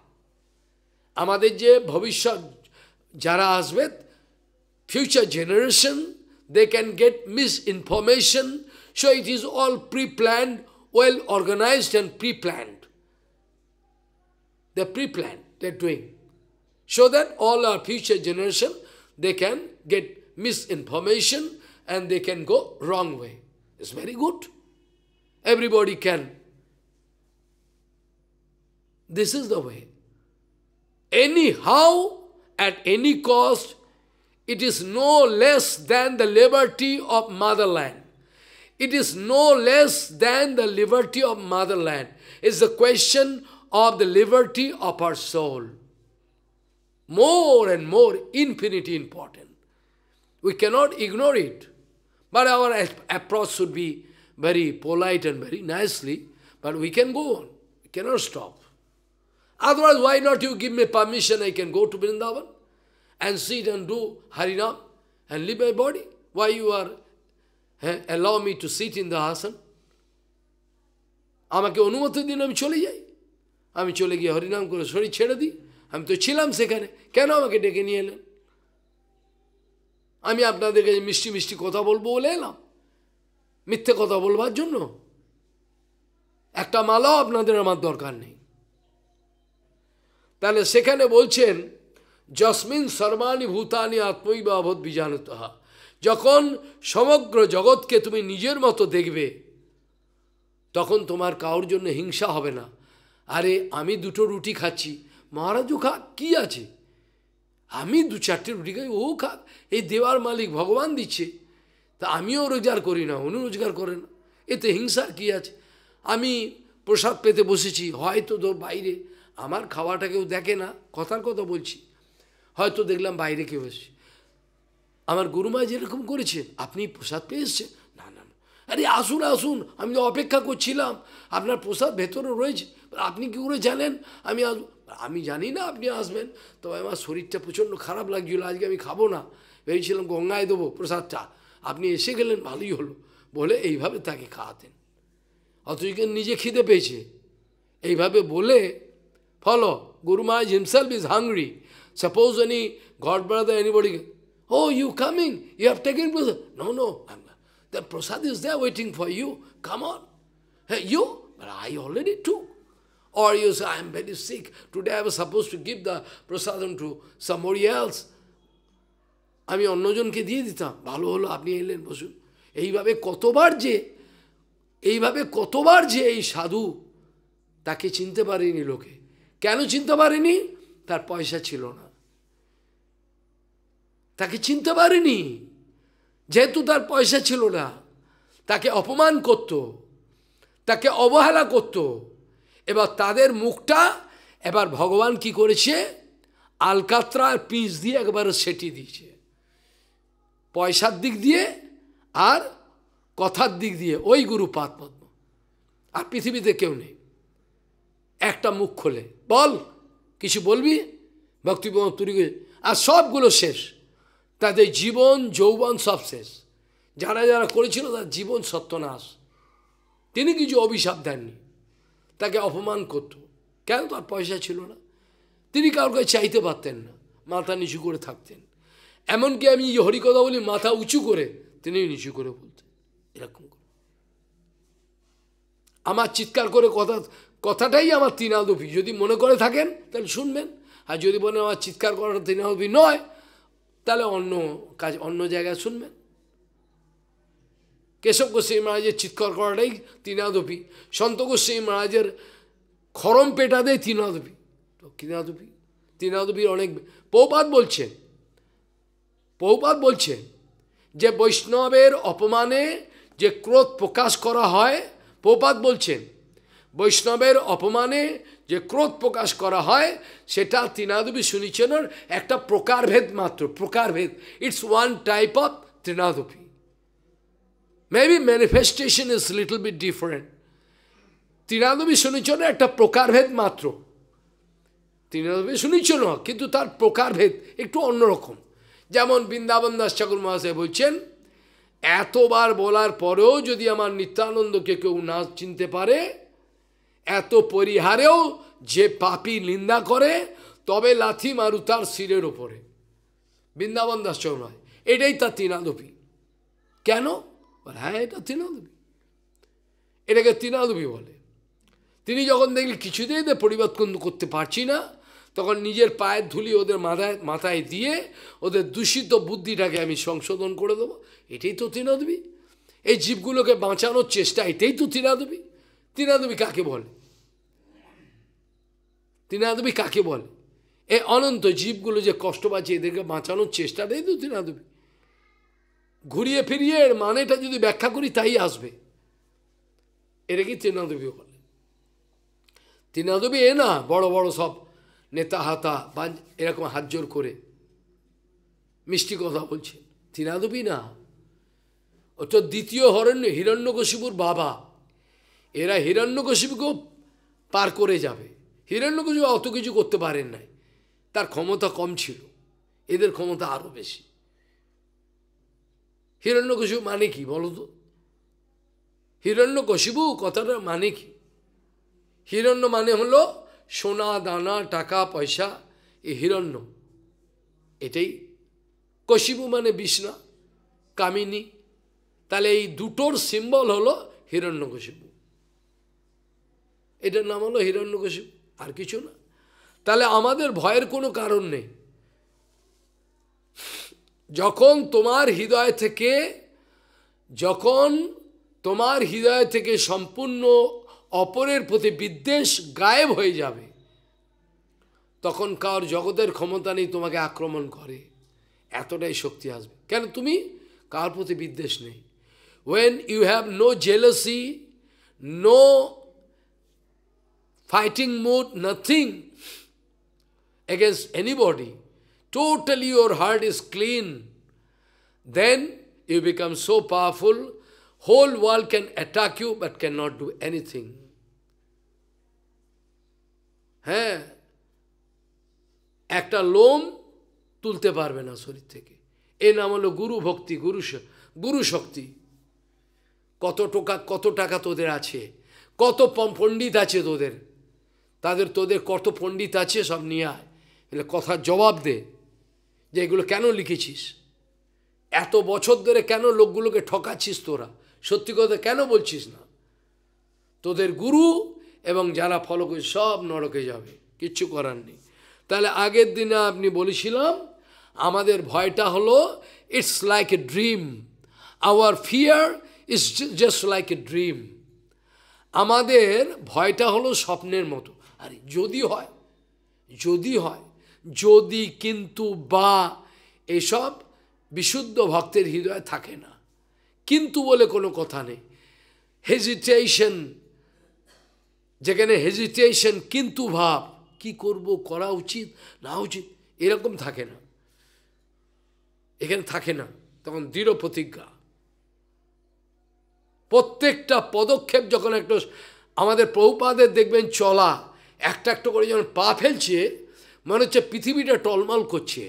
A: আমাদের যে ভবিষ্যৎ যারা আসবে future generation they can get misinformation. So it is all pre-planned, well organized and pre-planned. They're pre-planned, they're doing. So that all our future generation, they can get misinformation and they can go wrong way. It's very good. Everybody can. This is the way. Anyhow, at any cost, it is no less than the liberty of motherland. It is no less than the liberty of motherland. It's the question of the liberty of our soul. More and more infinity important. We cannot ignore it. But our approach should be very polite and very nicely. But we can go on. We cannot stop. Otherwise, why not you give me permission, I can go to Vrindavan? and sit and do Harinam and leave my body. Why you are eh, allow me to sit in the asana? আমাকে অনুমতি দিন আমি চলে যাই আমি চলে গিয়ে হরিনাম করে শরীর ছেড়ে দিই আমি তো ছিলাম সেখানে কেন আমাকে ডেকে নিয়ে এলেন আমি আপনাদের কাছে মিষ্টি মিষ্টি কথা বলবো বলে এলাম মিথ্যে কথা বলবার জন্য একটা মালাও আপনাদের আমার দরকার নেই তাহলে সেখানে বলছেন যসমিন সর্বাণী ভূতানি আত্মৈব অবোধ বীজানুতহা যখন সমগ্র জগৎকে তুমি নিজের মতো দেখবে তখন তোমার কাউর জন্য হিংসা হবে না আরে আমি দুটো রুটি খাচ্ছি মহারাজও খা কী আছে আমি দু চারটে রুটি খাই ও খাক এই দেওয়ার মালিক ভগবান দিচ্ছে তা আমিও রোজগার করি না উনি রোজগার করে না এতে হিংসার কী আছে আমি প্রসাদ পেতে বসেছি হয়তো তো বাইরে আমার খাওয়াটা কেউ দেখে না কথার কথা বলছি হয়তো দেখলাম বাইরে কেউ এসছে আমার গুরুমা যেরকম করেছেন আপনি প্রসাদ পেয়ে এসছেন না না আরে আসুন আসুন আমি তো অপেক্ষা করছিলাম আপনার প্রসাদ ভেতরে রয়েছে আপনি কী করে জানেন আমি আসব আমি জানি না আপনি আসবেন তবে আমার শরীরটা প্রচণ্ড খারাপ লাগছিল আজকে আমি খাবো না ভেবেছিলাম গঙ্গায় দেবো প্রসাদটা আপনি এসে গেলেন ভালোই হলো বলে এইভাবে তাকে খাওয়াতেন অথচ নিজে খিদে পেয়েছে এইভাবে বলে follow Guru Maharaj himself is hungry Suppose any godbrother, anybody, oh, you coming, you have taken prasad. No, no, I'm The prasad is there waiting for you. Come on. Hey, you? But I already took. Or you say, i am very sick. Today I was supposed to give the prasad to somebody else. আমি অন্যজনকে দিয়ে দিতাম ভালো হলো আপনি এলেন বসুন এইভাবে কতবার যে এইভাবে কতবার যে এই সাধু তাকে চিনতে পারেনি লোকে কেন চিনতে পারেনি তার পয়সা ছিল না তাকে চিনতে পারেনি যেহেতু তার পয়সা ছিল না তাকে অপমান করত তাকে অবহেলা করত এবার তাদের মুখটা এবার ভগবান কি করেছে আলকাত্রার পিস দিয়ে একবার সেটি দিয়েছে পয়সার দিক দিয়ে আর কথার দিক দিয়ে ওই গুরু পাত আর পৃথিবীতে কেউ নেই একটা মুখ খোলে বল কিছু বলবি ভক্তিপ্রমোদ তুরি আর সবগুলো শেষ তাদের জীবন যৌবন সব শেষ যারা যারা করেছিল তার জীবন সত্যনাশ তিনি কিছু অভিশাপ দেননি তাকে অপমান করত কেন তার পয়সা ছিল না তিনি কাউকে চাইতে পারতেন না মাথা নিচু করে থাকতেন এমনকি আমি হরিকথা বলি মাথা উঁচু করে তিনি নিচু করে বলতেন এরকম করে আমার চিৎকার করে কথা কথাটাই আমার তৃণাদপি যদি মনে করে থাকেন তাহলে শুনবেন আর যদি বলেন আমার চিৎকার করাটা তৃণাদপি নয় তাহলে অন্য কাজ অন্য জায়গায় শুনবেন কেশব গোস্বামী মহারাজের চিৎকার করাটাই তিনাদপি সন্ত গোস্বামী মহারাজের খরম পেটা দেয় তিনাদপি তো তিনাদপি তিনাদপির অনেক পৌপাত বলছেন পৌপাত বলছেন যে বৈষ্ণবের অপমানে যে ক্রোধ প্রকাশ করা হয় পৌপাত বলছেন বৈষ্ণবের অপমানে যে ক্রোধ প্রকাশ করা হয় সেটা তৃণাদবী সুনিচনের একটা প্রকারভেদ মাত্র প্রকারভেদ ইটস ওয়ান টাইপ অফ তৃণাদপী maybe manifestation is little bit different তৃণাদবী সুনিচনের একটা প্রকারভেদ মাত্র তৃণাদবী সুনিচন কিন্তু তার প্রকারভেদ একটু অন্যরকম যেমন বৃন্দাবন দাস ঠাকুর মহাশয় বলছেন এতবার বলার পরেও যদি আমার নিত্যানন্দকে কেউ না চিনতে পারে এত পরিহারেও যে পাপি নিন্দা করে তবে লাথি মারু তার শিরের ওপরে বৃন্দাবন দাস নয় এটাই তার তিনাদপি কেন হ্যাঁ এটা তিনাদপি এটাকে তিনাদপি বলে তিনি যখন দেখলেন কিছুতেই এদের পরিবর্তন করতে পারছি না তখন নিজের পায়ের ধুলি ওদের মাথায় মাথায় দিয়ে ওদের দূষিত বুদ্ধিটাকে আমি সংশোধন করে দেবো এটাই তো তিনাদপি এই জীবগুলোকে বাঁচানোর চেষ্টা এটাই তো তিনাদপি তৃণাদবি কাকে বলে তৃণাদবি কাকে বলে এ অনন্ত জীবগুলো যে কষ্ট পাচ্ছে এদেরকে বাঁচানোর চেষ্টা দেয় তো তৃণাদবি ঘুরিয়ে ফিরিয়ে এর মানেটা যদি ব্যাখ্যা করি তাই আসবে কি তৃণাদবী বলে তৃণাদবি এ না বড় বড় সব নেতা হাতা বা এরকম হাত জোর করে মিষ্টি কথা বলছে তৃণাদবী না ওটা দ্বিতীয় হরণ্য হিরণ্যকশিপুর বাবা এরা হিরণ্যকশিপকেও পার করে যাবে হিরণ্যকশিপ অত কিছু করতে পারেন নাই তার ক্ষমতা কম ছিল এদের ক্ষমতা আরও বেশি হিরণ্যকশিপু মানে কি বলো তো হিরণ্যকশিপু কথাটা মানে কি হিরণ্য মানে হলো সোনা দানা টাকা পয়সা এ হিরণ্য এটাই কশিপু মানে বিষ্ণা কামিনী তাহলে এই দুটোর সিম্বল হলো হিরণ্যকশিপু এটার নাম হলো হিরণ্যকশিপ আর কিছু না তাহলে আমাদের ভয়ের কোনো কারণ নেই যখন তোমার হৃদয় থেকে যখন তোমার হৃদয় থেকে সম্পূর্ণ অপরের প্রতি বিদ্বেষ গায়েব হয়ে যাবে তখন কার জগতের ক্ষমতা নেই তোমাকে আক্রমণ করে এতটাই শক্তি আসবে কেন তুমি কার প্রতি বিদ্বেষ নেই when you have no jealousy no fighting mode, nothing against anybody. Totally your heart is clean. Then you become so powerful, whole world can attack you but cannot do anything. হ্যাঁ একটা লোম তুলতে পারবে না শরীর থেকে এ নাম হলো গুরু ভক্তি গুরু গুরু শক্তি কত টোকা কত টাকা তোদের আছে কত পণ্ডিত আছে তোদের তাদের তোদের কত পণ্ডিত আছে সব নিয়ে আয় বলে কথার জবাব দে যে এগুলো কেন লিখেছিস এত বছর ধরে কেন লোকগুলোকে ঠকাচ্ছিস তোরা সত্যি কথা কেন বলছিস না তোদের গুরু এবং যারা ফলো করে সব নরকে যাবে কিচ্ছু করার নেই তাহলে আগের দিনে আপনি বলেছিলাম আমাদের ভয়টা হলো it's like a dream our fear is just like a dream আমাদের ভয়টা হলো স্বপ্নের মতো আরে যদি হয় যদি হয় যদি কিন্তু বা এসব বিশুদ্ধ ভক্তের হৃদয়ে থাকে না কিন্তু বলে কোনো কথা নেই হেজিটেশন যেখানে হেজিটেশন কিন্তু ভাব কি করব করা উচিত না উচিত এরকম থাকে না এখানে থাকে না তখন দৃঢ় প্রতিজ্ঞা প্রত্যেকটা পদক্ষেপ যখন একটা আমাদের প্রভুপাদের দেখবেন চলা একটা একটা করে যখন পা ফেলছে মনে হচ্ছে পৃথিবীটা টলমল করছে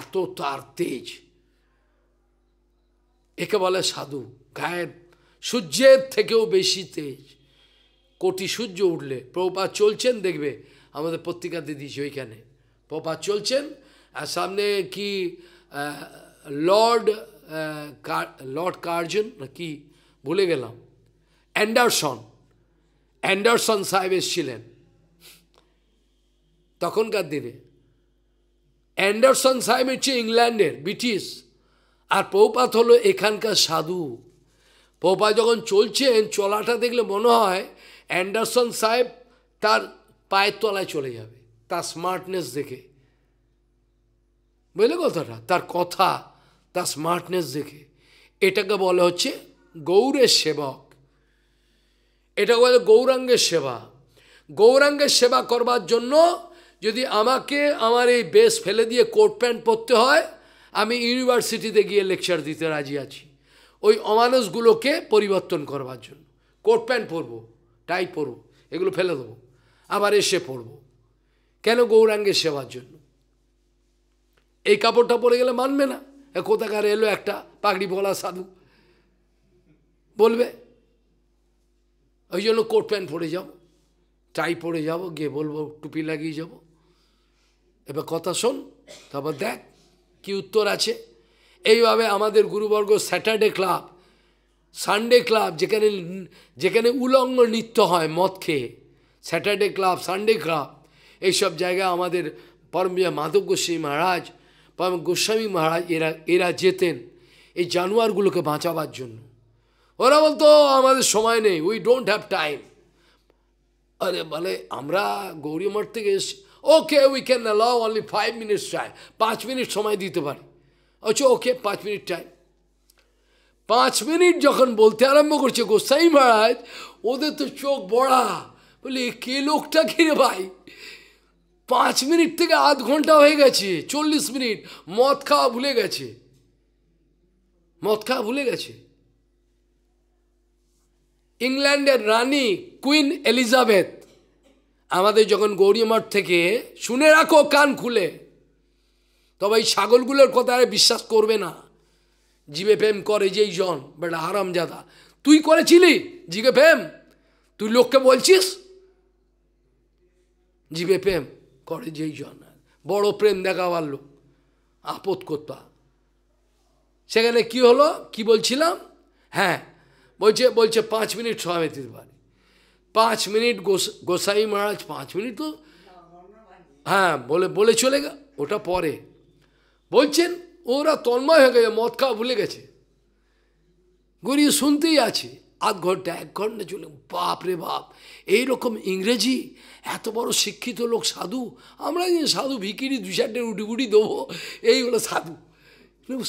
A: এত তার তেজ একে বলে সাধু গায়ের সূর্যের থেকেও বেশি তেজ কোটি সূর্য উঠলে প্রপাত চলছেন দেখবে আমাদের পত্রিকা দিয়েছি ওইখানে প্রপাত চলছেন আর সামনে কি লর্ড লর্ড কার্জন কি ভুলে গেলাম অ্যান্ডারসন অ্যান্ডারসন সাহেব এসছিলেন তখনকার দিনে অ্যান্ডারসন সাহেব হচ্ছে ইংল্যান্ডের ব্রিটিশ আর পৌপাত হলো এখানকার সাধু পৌপা যখন চলছেন চলাটা দেখলে মনে হয় অ্যান্ডারসন সাহেব তার পায়ের তলায় চলে যাবে তার স্মার্টনেস দেখে বুঝলে কথাটা তার কথা তার স্মার্টনেস দেখে এটাকে বলা হচ্ছে গৌরের সেবক এটা বলে গৌরাঙ্গের সেবা গৌরাঙ্গের সেবা করবার জন্য যদি আমাকে আমার এই বেশ ফেলে দিয়ে কোট প্যান্ট পরতে হয় আমি ইউনিভার্সিটিতে গিয়ে লেকচার দিতে রাজি আছি ওই অমানুষগুলোকে পরিবর্তন করবার জন্য কোট প্যান্ট পরবো টাই পরবো এগুলো ফেলে দেবো আবার এসে পরবো কেন গৌরাঙ্গের সেবার জন্য এই কাপড়টা পরে গেলে মানবে না কোথাকার এলো একটা পাগড়ি বলা সাধু বলবে ওই জন্য কোট প্যান্ট পরে যাব টাই পরে যাব গিয়ে বলবো টুপি লাগিয়ে যাব এবার কথা শোন তারপর দেখ কি উত্তর আছে এইভাবে আমাদের গুরুবর্গ স্যাটারডে ক্লাব সানডে ক্লাব যেখানে যেখানে উলঙ্গ নৃত্য হয় মদ খেয়ে স্যাটারডে ক্লাব সানডে ক্লাব এইসব জায়গায় আমাদের পরম মাধব গোস্বামী মহারাজ পরম গোস্বামী মহারাজ এরা এরা যেতেন এই জানোয়ারগুলোকে বাঁচাবার জন্য ওরা বলতো আমাদের সময় নেই উই ডোন্ট হ্যাভ টাইম আরে বলে আমরা গৌরী মঠ থেকে এসছি okay we can allow only five minutes time পাঁচ মিনিট সময় দিতে পারি আচ্ছা ওকে পাঁচ মিনিট টাইম পাঁচ মিনিট যখন বলতে আরম্ভ করছে গোসাই মহারাজ ওদের তো চোখ বড়া বলি কে লোকটা কিরে ভাই পাঁচ মিনিট থেকে আধ ঘন্টা হয়ে গেছে চল্লিশ মিনিট মদ খাওয়া ভুলে গেছে মদ খাওয়া ভুলে গেছে ইংল্যান্ডের রানী কুইন এলিজাবেথ আমাদের যখন গৌরীমঠ থেকে শুনে রাখো কান খুলে তবে এই ছাগলগুলোর কথা আর বিশ্বাস করবে না জীবে প্রেম করে যেই জন বেটা জাদা তুই করেছিলি জিবে প্রেম তুই লোককে বলছিস জীবে প্রেম করে যেই জন বড় প্রেম দেখাবার লোক আপদ করতা সেখানে কি হলো কি বলছিলাম হ্যাঁ বলছে বলছে পাঁচ মিনিট দিতে বাড়ি পাঁচ মিনিট গোসাই মহারাজ পাঁচ মিনিট তো হ্যাঁ বলে বলে চলে গে ওটা পরে বলছেন ওরা তন্ময় হয়ে গেছে মদ খাওয়া ভুলে গেছে গড়িয়ে শুনতেই আছে আধ ঘন্টা এক ঘন্টা চলে বাপ রে বাপ এইরকম ইংরেজি এত বড় শিক্ষিত লোক সাধু আমরা সাধু ভিকিরি দু চারটে উডিগুড়ি দেবো এই হলো সাধু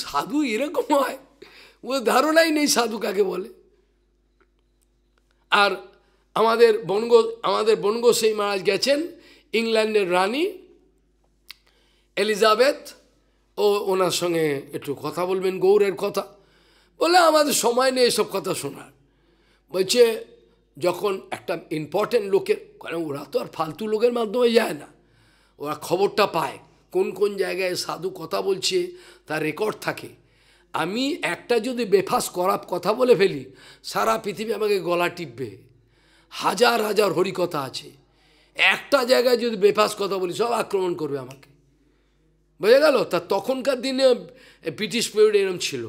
A: সাধু এরকম হয় ও ধারণাই নেই সাধু কাকে বলে আর আমাদের বনগ আমাদের বনগোসাই মহারাজ গেছেন ইংল্যান্ডের রানী এলিজাবেথ ও ওনার সঙ্গে একটু কথা বলবেন গৌরের কথা বলে আমাদের সময় নেই এসব কথা শোনার বলছে যখন একটা ইম্পর্টেন্ট লোকের কারণ ওরা তো আর ফালতু লোকের মাধ্যমে যায় না ওরা খবরটা পায় কোন কোন জায়গায় সাধু কথা বলছে তার রেকর্ড থাকে আমি একটা যদি বেফাস করাপ কথা বলে ফেলি সারা পৃথিবী আমাকে গলা টিপবে হাজার হাজার হরিকথা আছে একটা জায়গায় যদি বেফাস কথা বলি সব আক্রমণ করবে আমাকে বোঝা গেল তা তখনকার দিনে ব্রিটিশ পিরিয়ড এরম ছিল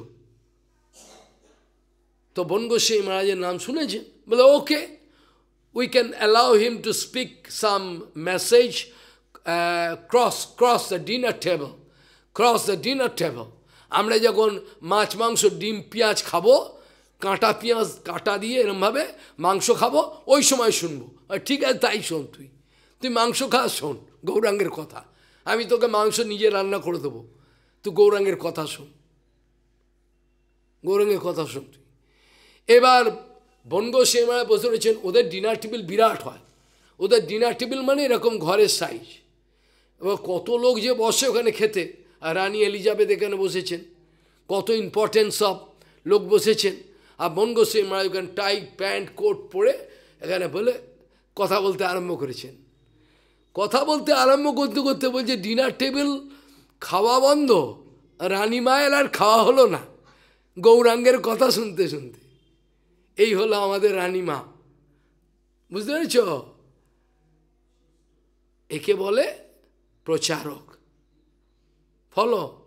A: তো বনগোসাই মহারাজের নাম শুনেছে বলে okay we can allow him to speak some message cross cross the dinner table cross the dinner table আমরা যখন মাছ মাংস ডিম পেঁয়াজ খাবো কাঁটা পেঁয়াজ কাঁটা দিয়ে এরমভাবে মাংস খাবো ওই সময় শুনবো ঠিক আছে তাই শোন তুই তুই মাংস খাস শোন গৌরাঙ্গের কথা আমি তোকে মাংস নিজে রান্না করে দেবো তুই গৌরাঙ্গের কথা শোন গৌরাঙ্গের কথা শোন তুই এবার বনগ সিনেমায় বসে রয়েছেন ওদের ডিনার টেবিল বিরাট হয় ওদের ডিনার টেবিল মানে এরকম ঘরের সাইজ এবার কত লোক যে বসে ওখানে খেতে রানী এলিজাবেথ এখানে বসেছেন কত ইম্পর্টেন্স অফ লোক বসেছেন আর বঙ্গশ্রী মারা ওখানে টাই প্যান্ট কোট পরে এখানে বলে কথা বলতে আরম্ভ করেছেন কথা বলতে আরম্ভ করতে করতে বলছে ডিনার টেবিল খাওয়া বন্ধ রানী মায়ের আর খাওয়া হলো না গৌরাঙ্গের কথা শুনতে শুনতে এই হলো আমাদের মা বুঝতে পেরেছ একে বলে প্রচারক Follow.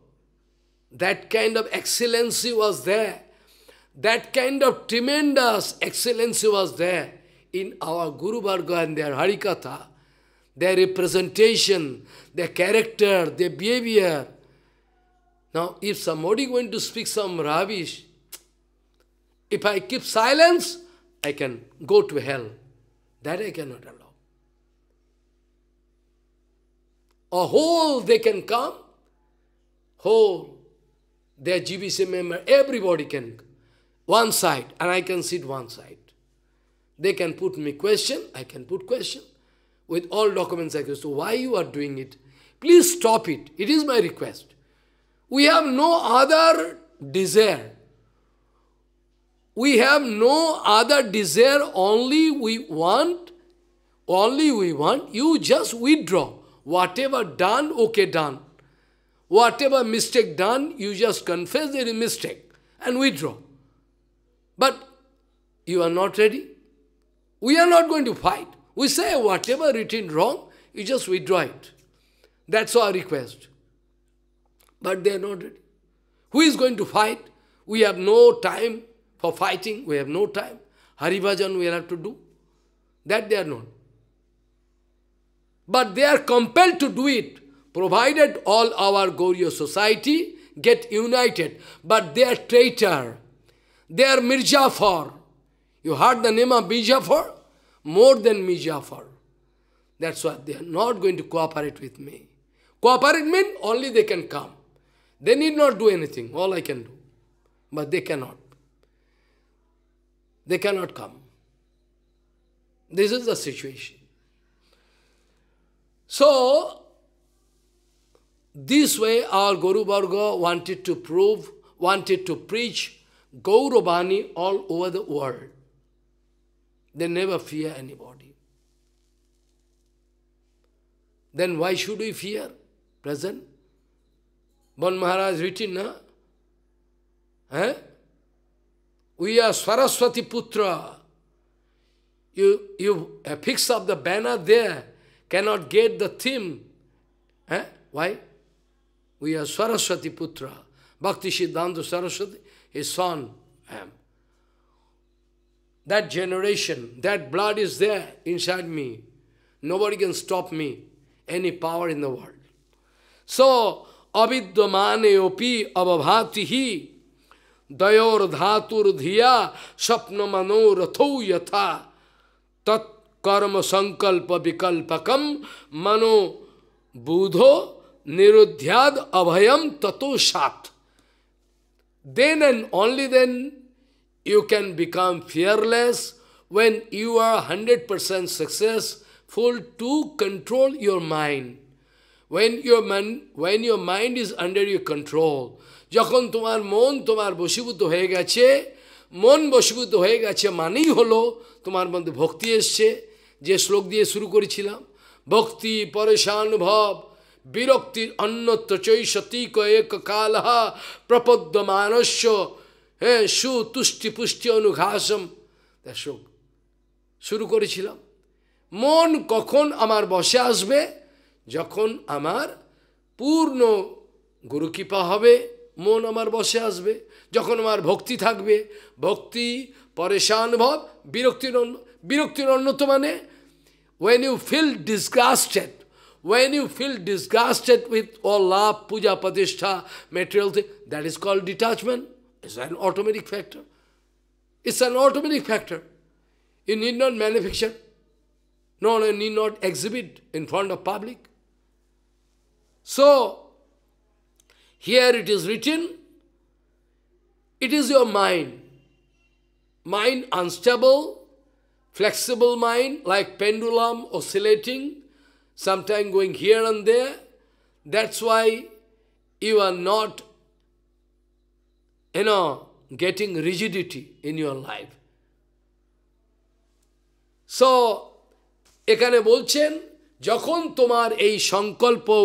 A: That kind of excellency was there. That kind of tremendous excellency was there in our Guru Bhargava and their Harikatha. Their representation, their character, their behavior. Now, if somebody going to speak some rubbish, if I keep silence, I can go to hell. That I cannot allow. A whole they can come, whole, their GBC member, everybody can, one side, and I can sit one side. They can put me question, I can put question, with all documents I can. So why you are doing it? Please stop it. It is my request. We have no other desire. We have no other desire, only we want, only we want, you just withdraw. Whatever done, okay done. Whatever mistake done, you just confess there is mistake and withdraw. But you are not ready. We are not going to fight. We say whatever written wrong, you just withdraw it. That's our request. But they are not ready. Who is going to fight? We have no time for fighting. We have no time. Haribhajan we have to do. That they are not. But they are compelled to do it provided all our Goryeo society get united. But they are traitor. They are Mirjafar. You heard the name of Mirjafar? More than Mirjafar. That's why they are not going to cooperate with me. Cooperate means only they can come. They need not do anything, all I can do. But they cannot. They cannot come. This is the situation. So, this way our Guru Varga wanted to prove, wanted to preach Gaurabani all over the world. They never fear anybody. Then why should we fear? Present? Bon Maharaj written, huh? Eh? We are Swaraswati Putra. You, you fix up the banner there, cannot get the theme. Eh? Why? We are Saraswati Putra. Bhakti Siddhanta Saraswati, his son, I am. That generation, that blood is there inside me. Nobody can stop me, any power in the world. So, avidyamane opi abhavatihi dayor dhatur dhiya sapna mano ratho yatha tat karma sankalpa vikalpakam mano budho niruddhyad abhayam tato shat. Then and only then you can become fearless when you are 100% successful to control your mind. When your, man, when your mind is under your control, যখন তোমার মন তোমার বশীভূত হয়ে গেছে মন বশীভূত হয়ে গেছে মানেই হলো তোমার মধ্যে ভক্তি এসছে যে শ্লোক দিয়ে শুরু করেছিলাম ভক্তি পরেশানুভব বিরক্তির অন্যত্র চৈষতিক এক কাল প্রপদ্য মানস্য হ্যাঁ সুতুষ্টি পুষ্টি অনুঘাসম শোক শুরু করেছিলাম মন কখন আমার বসে আসবে যখন আমার পূর্ণ গুরুকৃপা হবে মন আমার বসে আসবে যখন আমার ভক্তি থাকবে ভক্তি পরেশানুভব বিরক্তির বিরক্তির অন্যত মানে when you feel disgusted When you feel disgusted with all love, puja, patishtha, material thing, that is called detachment. It's an automatic factor. It's an automatic factor. You need not manufacture. no, you need not exhibit in front of public. So, here it is written, it is your mind. Mind unstable, flexible mind, like pendulum oscillating, sometimes going here and there. That's why you are not, you know, getting rigidity in your life. So, ekane bolchen, jokon tomar ei shankalpo,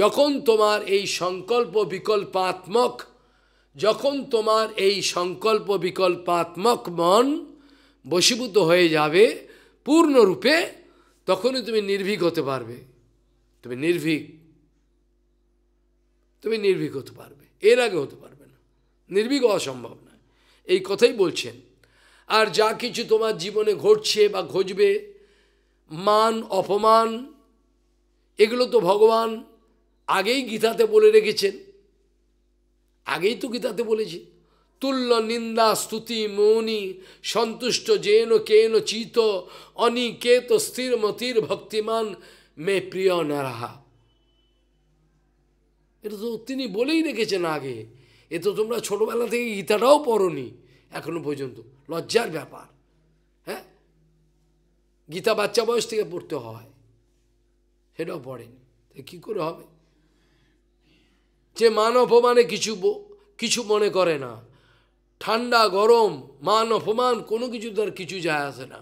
A: jokon tomar ei shankalpo bikol patmok, jokon tomar ei shankalpo bikol patmok বিকল্পাত্মক boshibuto hoye jabe, purno পূর্ণরূপে তখনই তুমি নির্ভীক হতে পারবে তুমি নির্ভীক তুমি নির্ভীক হতে পারবে এর আগে হতে পারবে না নির্ভীক অসম্ভব নয় এই কথাই বলছেন আর যা কিছু তোমার জীবনে ঘটছে বা ঘটবে মান অপমান এগুলো তো ভগবান আগেই গীতাতে বলে রেখেছেন আগেই তো গীতাতে বলেছি তুল্য নিন্দা স্তুতি মৌনি সন্তুষ্ট যেন কেন চিত অনিকেত স্থির মতির ভক্তিমান মে প্রিয় নারাহা এটা তো তিনি বলেই রেখেছেন আগে এ তো তোমরা ছোটোবেলা থেকে গীতাটাও পড়নি এখনো পর্যন্ত লজ্জার ব্যাপার হ্যাঁ গীতা বাচ্চা বয়স থেকে পড়তে হয় সেটাও পড়েনি কি করে হবে যে মান অপমানে কিছু কিছু মনে করে না ঠান্ডা গরম মান অপমান কোনো কিছু তার কিছু যায় আসে না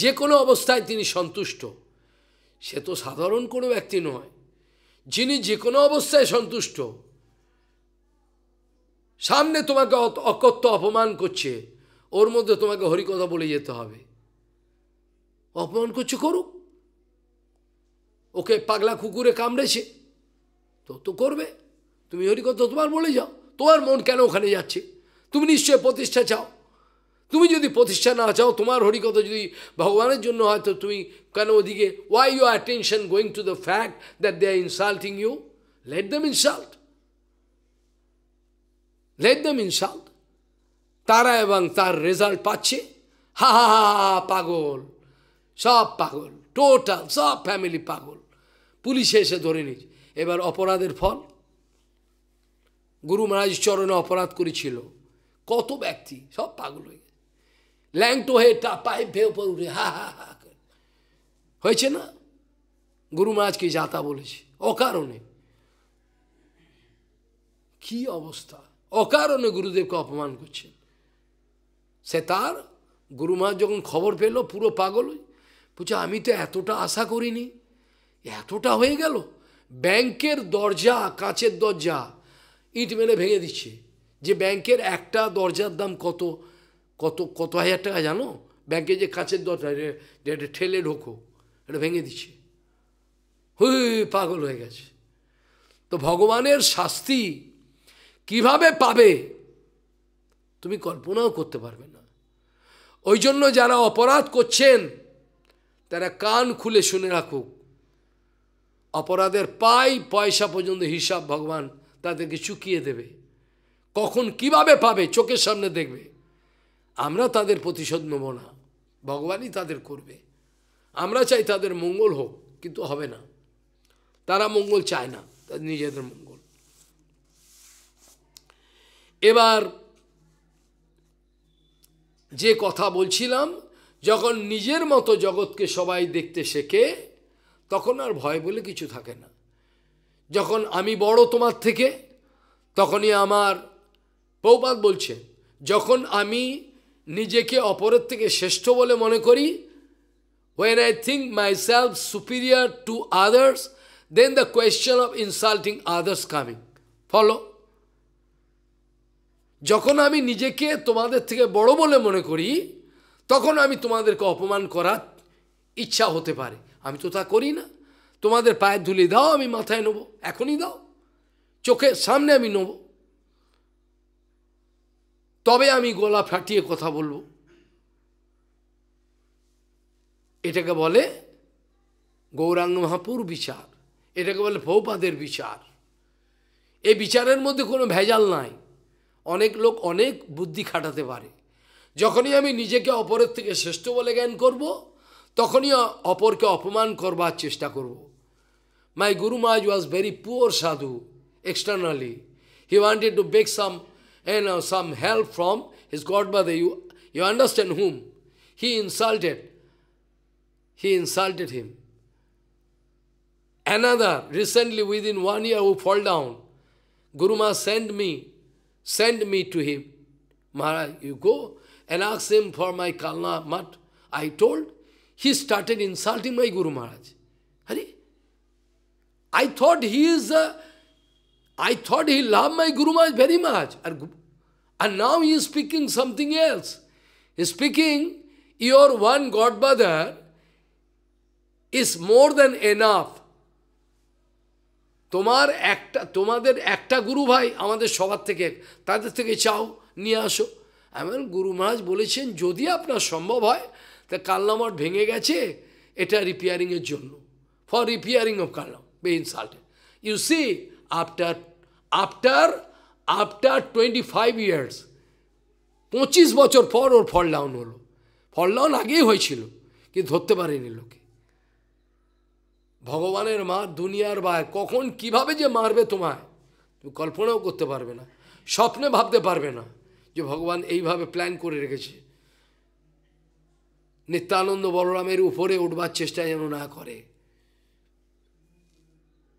A: যে কোনো অবস্থায় তিনি সন্তুষ্ট সে তো সাধারণ কোনো ব্যক্তি নয় যিনি যে কোনো অবস্থায় সন্তুষ্ট সামনে তোমাকে অকথ্য অপমান করছে ওর মধ্যে তোমাকে হরিকথা বলে যেতে হবে অপমান করছে করুক ওকে পাগলা কুকুরে কামড়েছে তো তো করবে তুমি হরিকথা তোমার বলে যাও তোমার মন কেন ওখানে যাচ্ছে তুমি নিশ্চয় প্রতিষ্ঠা চাও তুমি যদি প্রতিষ্ঠা না চাও তোমার হরিকতা যদি ভগবানের জন্য হয়তো তুমি কেন ওদিকে why you attention going to the fact that they are insulting you let them insult let them insult তারা এবং তার রেজাল্ট পাচ্ছে হা হা হা পাগল সব পাগল টোটাল সব ফ্যামিলি পাগল পুলিশে এসে ধরে নিচ্ছে এবার অপরাধের ফল গুরু মহারাজ চরণে অপরাধ করেছিল কত ব্যক্তি সব পাগল হয়ে গেছে ল্যাংটো হয়ে পাইপ ভেয়ে ওপর উঠে হা হা হা হয়েছে না গুরু মহারাজকে যাতা বলেছে অকারণে কি অবস্থা অকারণে গুরুদেবকে অপমান করছেন সে তার গুরু মহারাজ যখন খবর পেল পুরো পাগল বুঝছে আমি তো এতটা আশা করিনি এতটা হয়ে গেল ব্যাংকের দরজা কাঁচের দরজা ইট মেরে ভেঙে দিচ্ছে যে ব্যাংকের একটা দরজার দাম কত কত কত হাজার টাকা জানো ব্যাংকে যে কাছের দরজা এটা ঠেলে ঢোকো এটা ভেঙে দিচ্ছে হুই পাগল হয়ে গেছে তো ভগবানের শাস্তি কিভাবে পাবে তুমি কল্পনাও করতে পারবে না ওই জন্য যারা অপরাধ করছেন তারা কান খুলে শুনে রাখুক অপরাধের পাই পয়সা পর্যন্ত হিসাব ভগবান তাদেরকে চুকিয়ে দেবে কখন কিভাবে পাবে চোখের সামনে দেখবে আমরা তাদের প্রতিশোধ নেব না ভগবানই তাদের করবে আমরা চাই তাদের মঙ্গল হোক কিন্তু হবে না তারা মঙ্গল চায় না তাদের নিজেদের মঙ্গল এবার যে কথা বলছিলাম যখন নিজের মতো জগৎকে সবাই দেখতে শেখে তখন আর ভয় বলে কিছু থাকে না যখন আমি বড় তোমার থেকে তখনই আমার পৌপাত বলছে যখন আমি নিজেকে অপরের থেকে শ্রেষ্ঠ বলে মনে করি I think myself superior to others then the question of insulting others coming follow যখন আমি নিজেকে তোমাদের থেকে বড় বলে মনে করি তখন আমি তোমাদেরকে অপমান করার ইচ্ছা হতে পারে আমি তো তা করি না তোমাদের পায়ের ধুলি দাও আমি মাথায় নেবো এখনই দাও চোখের সামনে আমি নেব তবে আমি গলা ফাটিয়ে কথা বলবো এটাকে বলে গৌরাঙ্গ মহাপুর বিচার এটাকে বলে ভৌপাদের বিচার এই বিচারের মধ্যে কোনো ভেজাল নাই অনেক লোক অনেক বুদ্ধি খাটাতে পারে যখনই আমি নিজেকে অপরের থেকে শ্রেষ্ঠ বলে জ্ঞান করব তখনই অপরকে অপমান করবার চেষ্টা করব My Guru Maharaj was very poor sadhu externally. He wanted to beg some, you know, some help from his godmother. You, you understand whom? He insulted. He insulted him. Another, recently within one year who fall down, Guru Maharaj sent me, send me to him. Maharaj, you go and ask him for my Kalna Mat. I told, he started insulting my Guru Maharaj. I thought he is, a, I thought he loved my Guru Maharaj very much. And and now he is speaking something else. He is speaking, your one Godmother is more than enough. Tomar তোমার একটা তোমাদের একটা গুরু ভাই আমাদের সবার থেকে তাদের থেকে চাও নিয়ে আসো আমার গুরু মহারাজ বলেছেন apna আপনার সম্ভব the তা bhenge gache, eta repairing a জন্য For repairing of kalam. be insulted. You see, after, after, after 25 years, পঁচিশ বছর পর ওর ফল ডাউন হলো ফল ডাউন আগেই হয়েছিল কিন্তু ধরতে পারেনি লোকে ভগবানের মার দুনিয়ার বায় কখন কিভাবে যে মারবে তোমায় তুমি কল্পনাও করতে পারবে না স্বপ্নে ভাবতে পারবে না যে ভগবান এইভাবে প্ল্যান করে রেখেছে নিত্যানন্দ বলরামের উপরে উঠবার চেষ্টা যেন না করে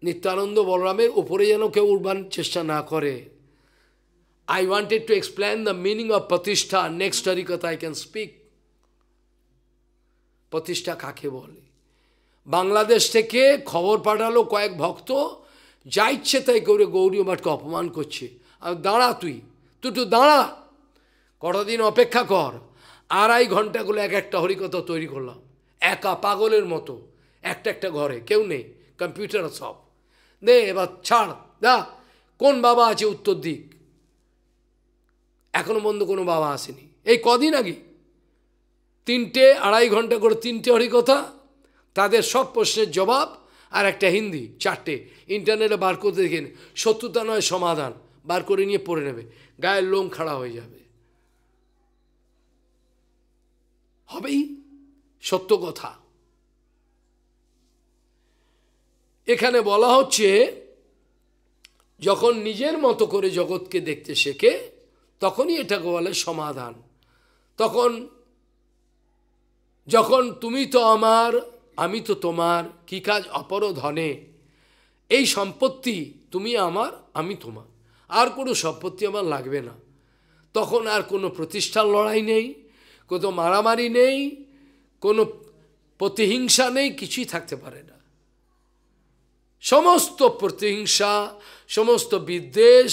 A: নিত্যানন্দ বলরামের উপরে যেন কেউ উঠবার চেষ্টা না করে I wanted to explain the meaning of প্রতিষ্ঠা নেক্সট হরিকথা আই ক্যান স্পিক প্রতিষ্ঠা কাকে বলে বাংলাদেশ থেকে খবর পাঠালো কয়েক ভক্ত যা ইচ্ছে তাই করে গৌরী মাঠকে অপমান করছে আর দাঁড়া তুই তুই তো দাঁড়া কতদিন অপেক্ষা কর আড়াই ঘন্টাগুলো এক একটা হরিকথা তৈরি করলাম একা পাগলের মতো একটা একটা ঘরে কেউ নেই কম্পিউটার সব দে এবার ছাড় দা কোন বাবা আছে উত্তর দিক এখনো পর্যন্ত কোনো বাবা আসেনি এই কদিন আগে তিনটে আড়াই ঘন্টা করে তিনটে হরিকথা তাদের সব প্রশ্নের জবাব আর একটা হিন্দি চারটে ইন্টারনেটে বার করে দেখেন শত্রুতা নয় সমাধান বার করে নিয়ে পড়ে নেবে গায়ের লোম খাড়া হয়ে যাবে হবেই সত্য কথা এখানে বলা হচ্ছে যখন নিজের মতো করে জগৎকে দেখতে শেখে তখনই এটাকে বলে সমাধান তখন যখন তুমি তো আমার আমি তো তোমার কি কাজ অপরধনে এই সম্পত্তি তুমি আমার আমি তোমার আর কোনো সম্পত্তি আমার লাগবে না তখন আর কোনো প্রতিষ্ঠার লড়াই নেই কোনো মারামারি নেই কোনো প্রতিহিংসা নেই কিছুই থাকতে পারে না সমস্ত প্রতিহিংসা সমস্ত বিদ্বেষ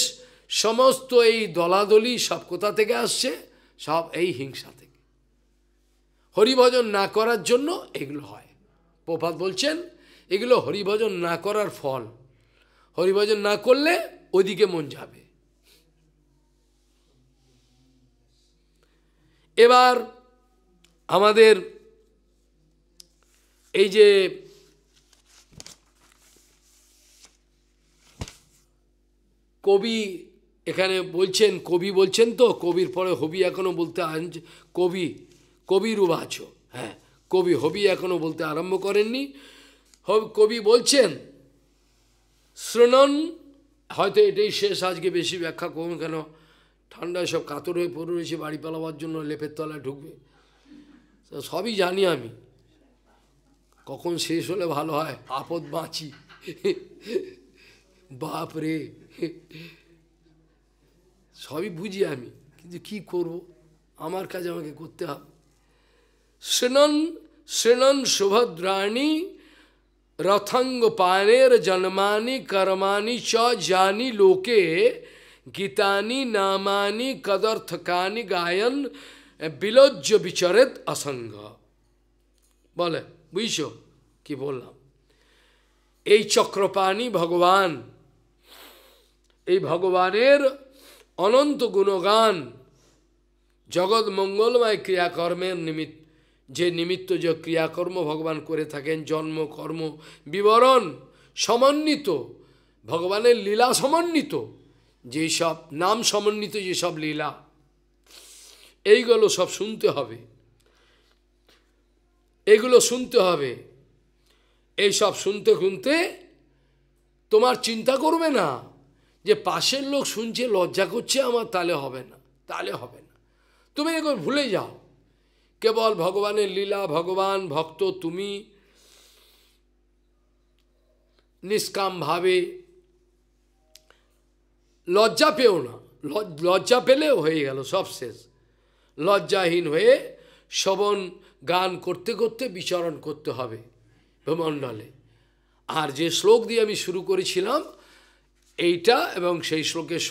A: সমস্ত এই দলাদলি সব কোথা থেকে আসছে সব এই হিংসা থেকে হরিভজন না করার জন্য এগুলো হয় প্রপাত বলছেন এগুলো হরিভজন না করার ফল হরিভজন না করলে ওদিকে মন যাবে এবার আমাদের এই যে কবি এখানে বলছেন কবি বলছেন তো কবির পরে হবি এখনও বলতে কবি কবি রুবাচ হ্যাঁ কবি হবি এখনও বলতে আরম্ভ করেননি কবি বলছেন শ্রণন হয়তো এটাই শেষ আজকে বেশি ব্যাখ্যা করুন কেন ঠান্ডায় সব কাতর হয়ে পড়ে রয়েছে বাড়ি পালাবার জন্য লেপের তলায় ঢুকবে সবই জানি আমি কখন শেষ হলে ভালো হয় আপদ বাঁচি বাপ রে সবই বুঝি আমি কিন্তু কি করব আমার কাজ আমাকে করতে হবে সনন সনন শুভদ্রাণী রথঙ্গ পাণের জন্মানি কর্মানি স জানি লোকে গীতানি নামানি কদরথ কানে গায়ল বিলজ্জ বিচরত অসঙ্গ বলে বুঝ কি বললাম এই চক্রপানী ভগবান এই ভগবানের অনন্ত গুণগান জগৎ মঙ্গলময় ক্রিয়াকর্মের নিমিত্ত যে নিমিত্ত যে ক্রিয়াকর্ম ভগবান করে থাকেন জন্ম কর্ম বিবরণ সমন্বিত ভগবানের লীলা সমন্বিত যেসব নাম সমন্বিত যেসব লীলা এইগুলো সব শুনতে হবে এগুলো শুনতে হবে এই সব শুনতে শুনতে তোমার চিন্তা করবে না যে পাশের লোক শুনছে লজ্জা করছে আমার তালে হবে না তালে হবে না তুমি এখন ভুলে যাও কেবল ভগবানের লীলা ভগবান ভক্ত তুমি নিষ্কামভাবে লজ্জা পেও না লজ্জা পেলেও হয়ে গেল সব শেষ লজ্জাহীন হয়ে শবন গান করতে করতে বিচরণ করতে হবে ভূমণ্ডলে আর যে শ্লোক দিয়ে আমি শুরু করেছিলাম এইটা এবং সেই শ্লোকের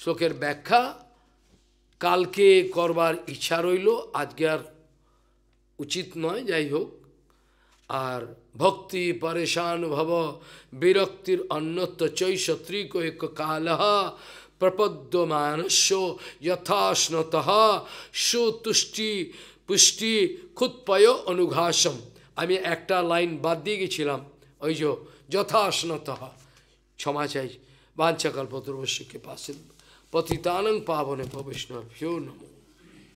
A: শ্লোকের ব্যাখ্যা কালকে করবার ইচ্ছা রইল আজকে আর উচিত নয় যাই হোক আর ভক্তি পরেশান ভব বিরক্তির অন্যত্র চৈষ ত্রিক এক কালহ প্রপদ্য মানস্য যথাশ্নত সুতুষ্টি পুষ্টি ক্ষুৎপয় অনুঘাসম আমি একটা লাইন বাদ দিয়ে গেছিলাম ওই যে ক্ষমা চাই বাঞ্ছা কল্পতরবশ্য পাশে সিদ্ধ পতিতানং পাবনে পবিষ্ণভ্যো নমো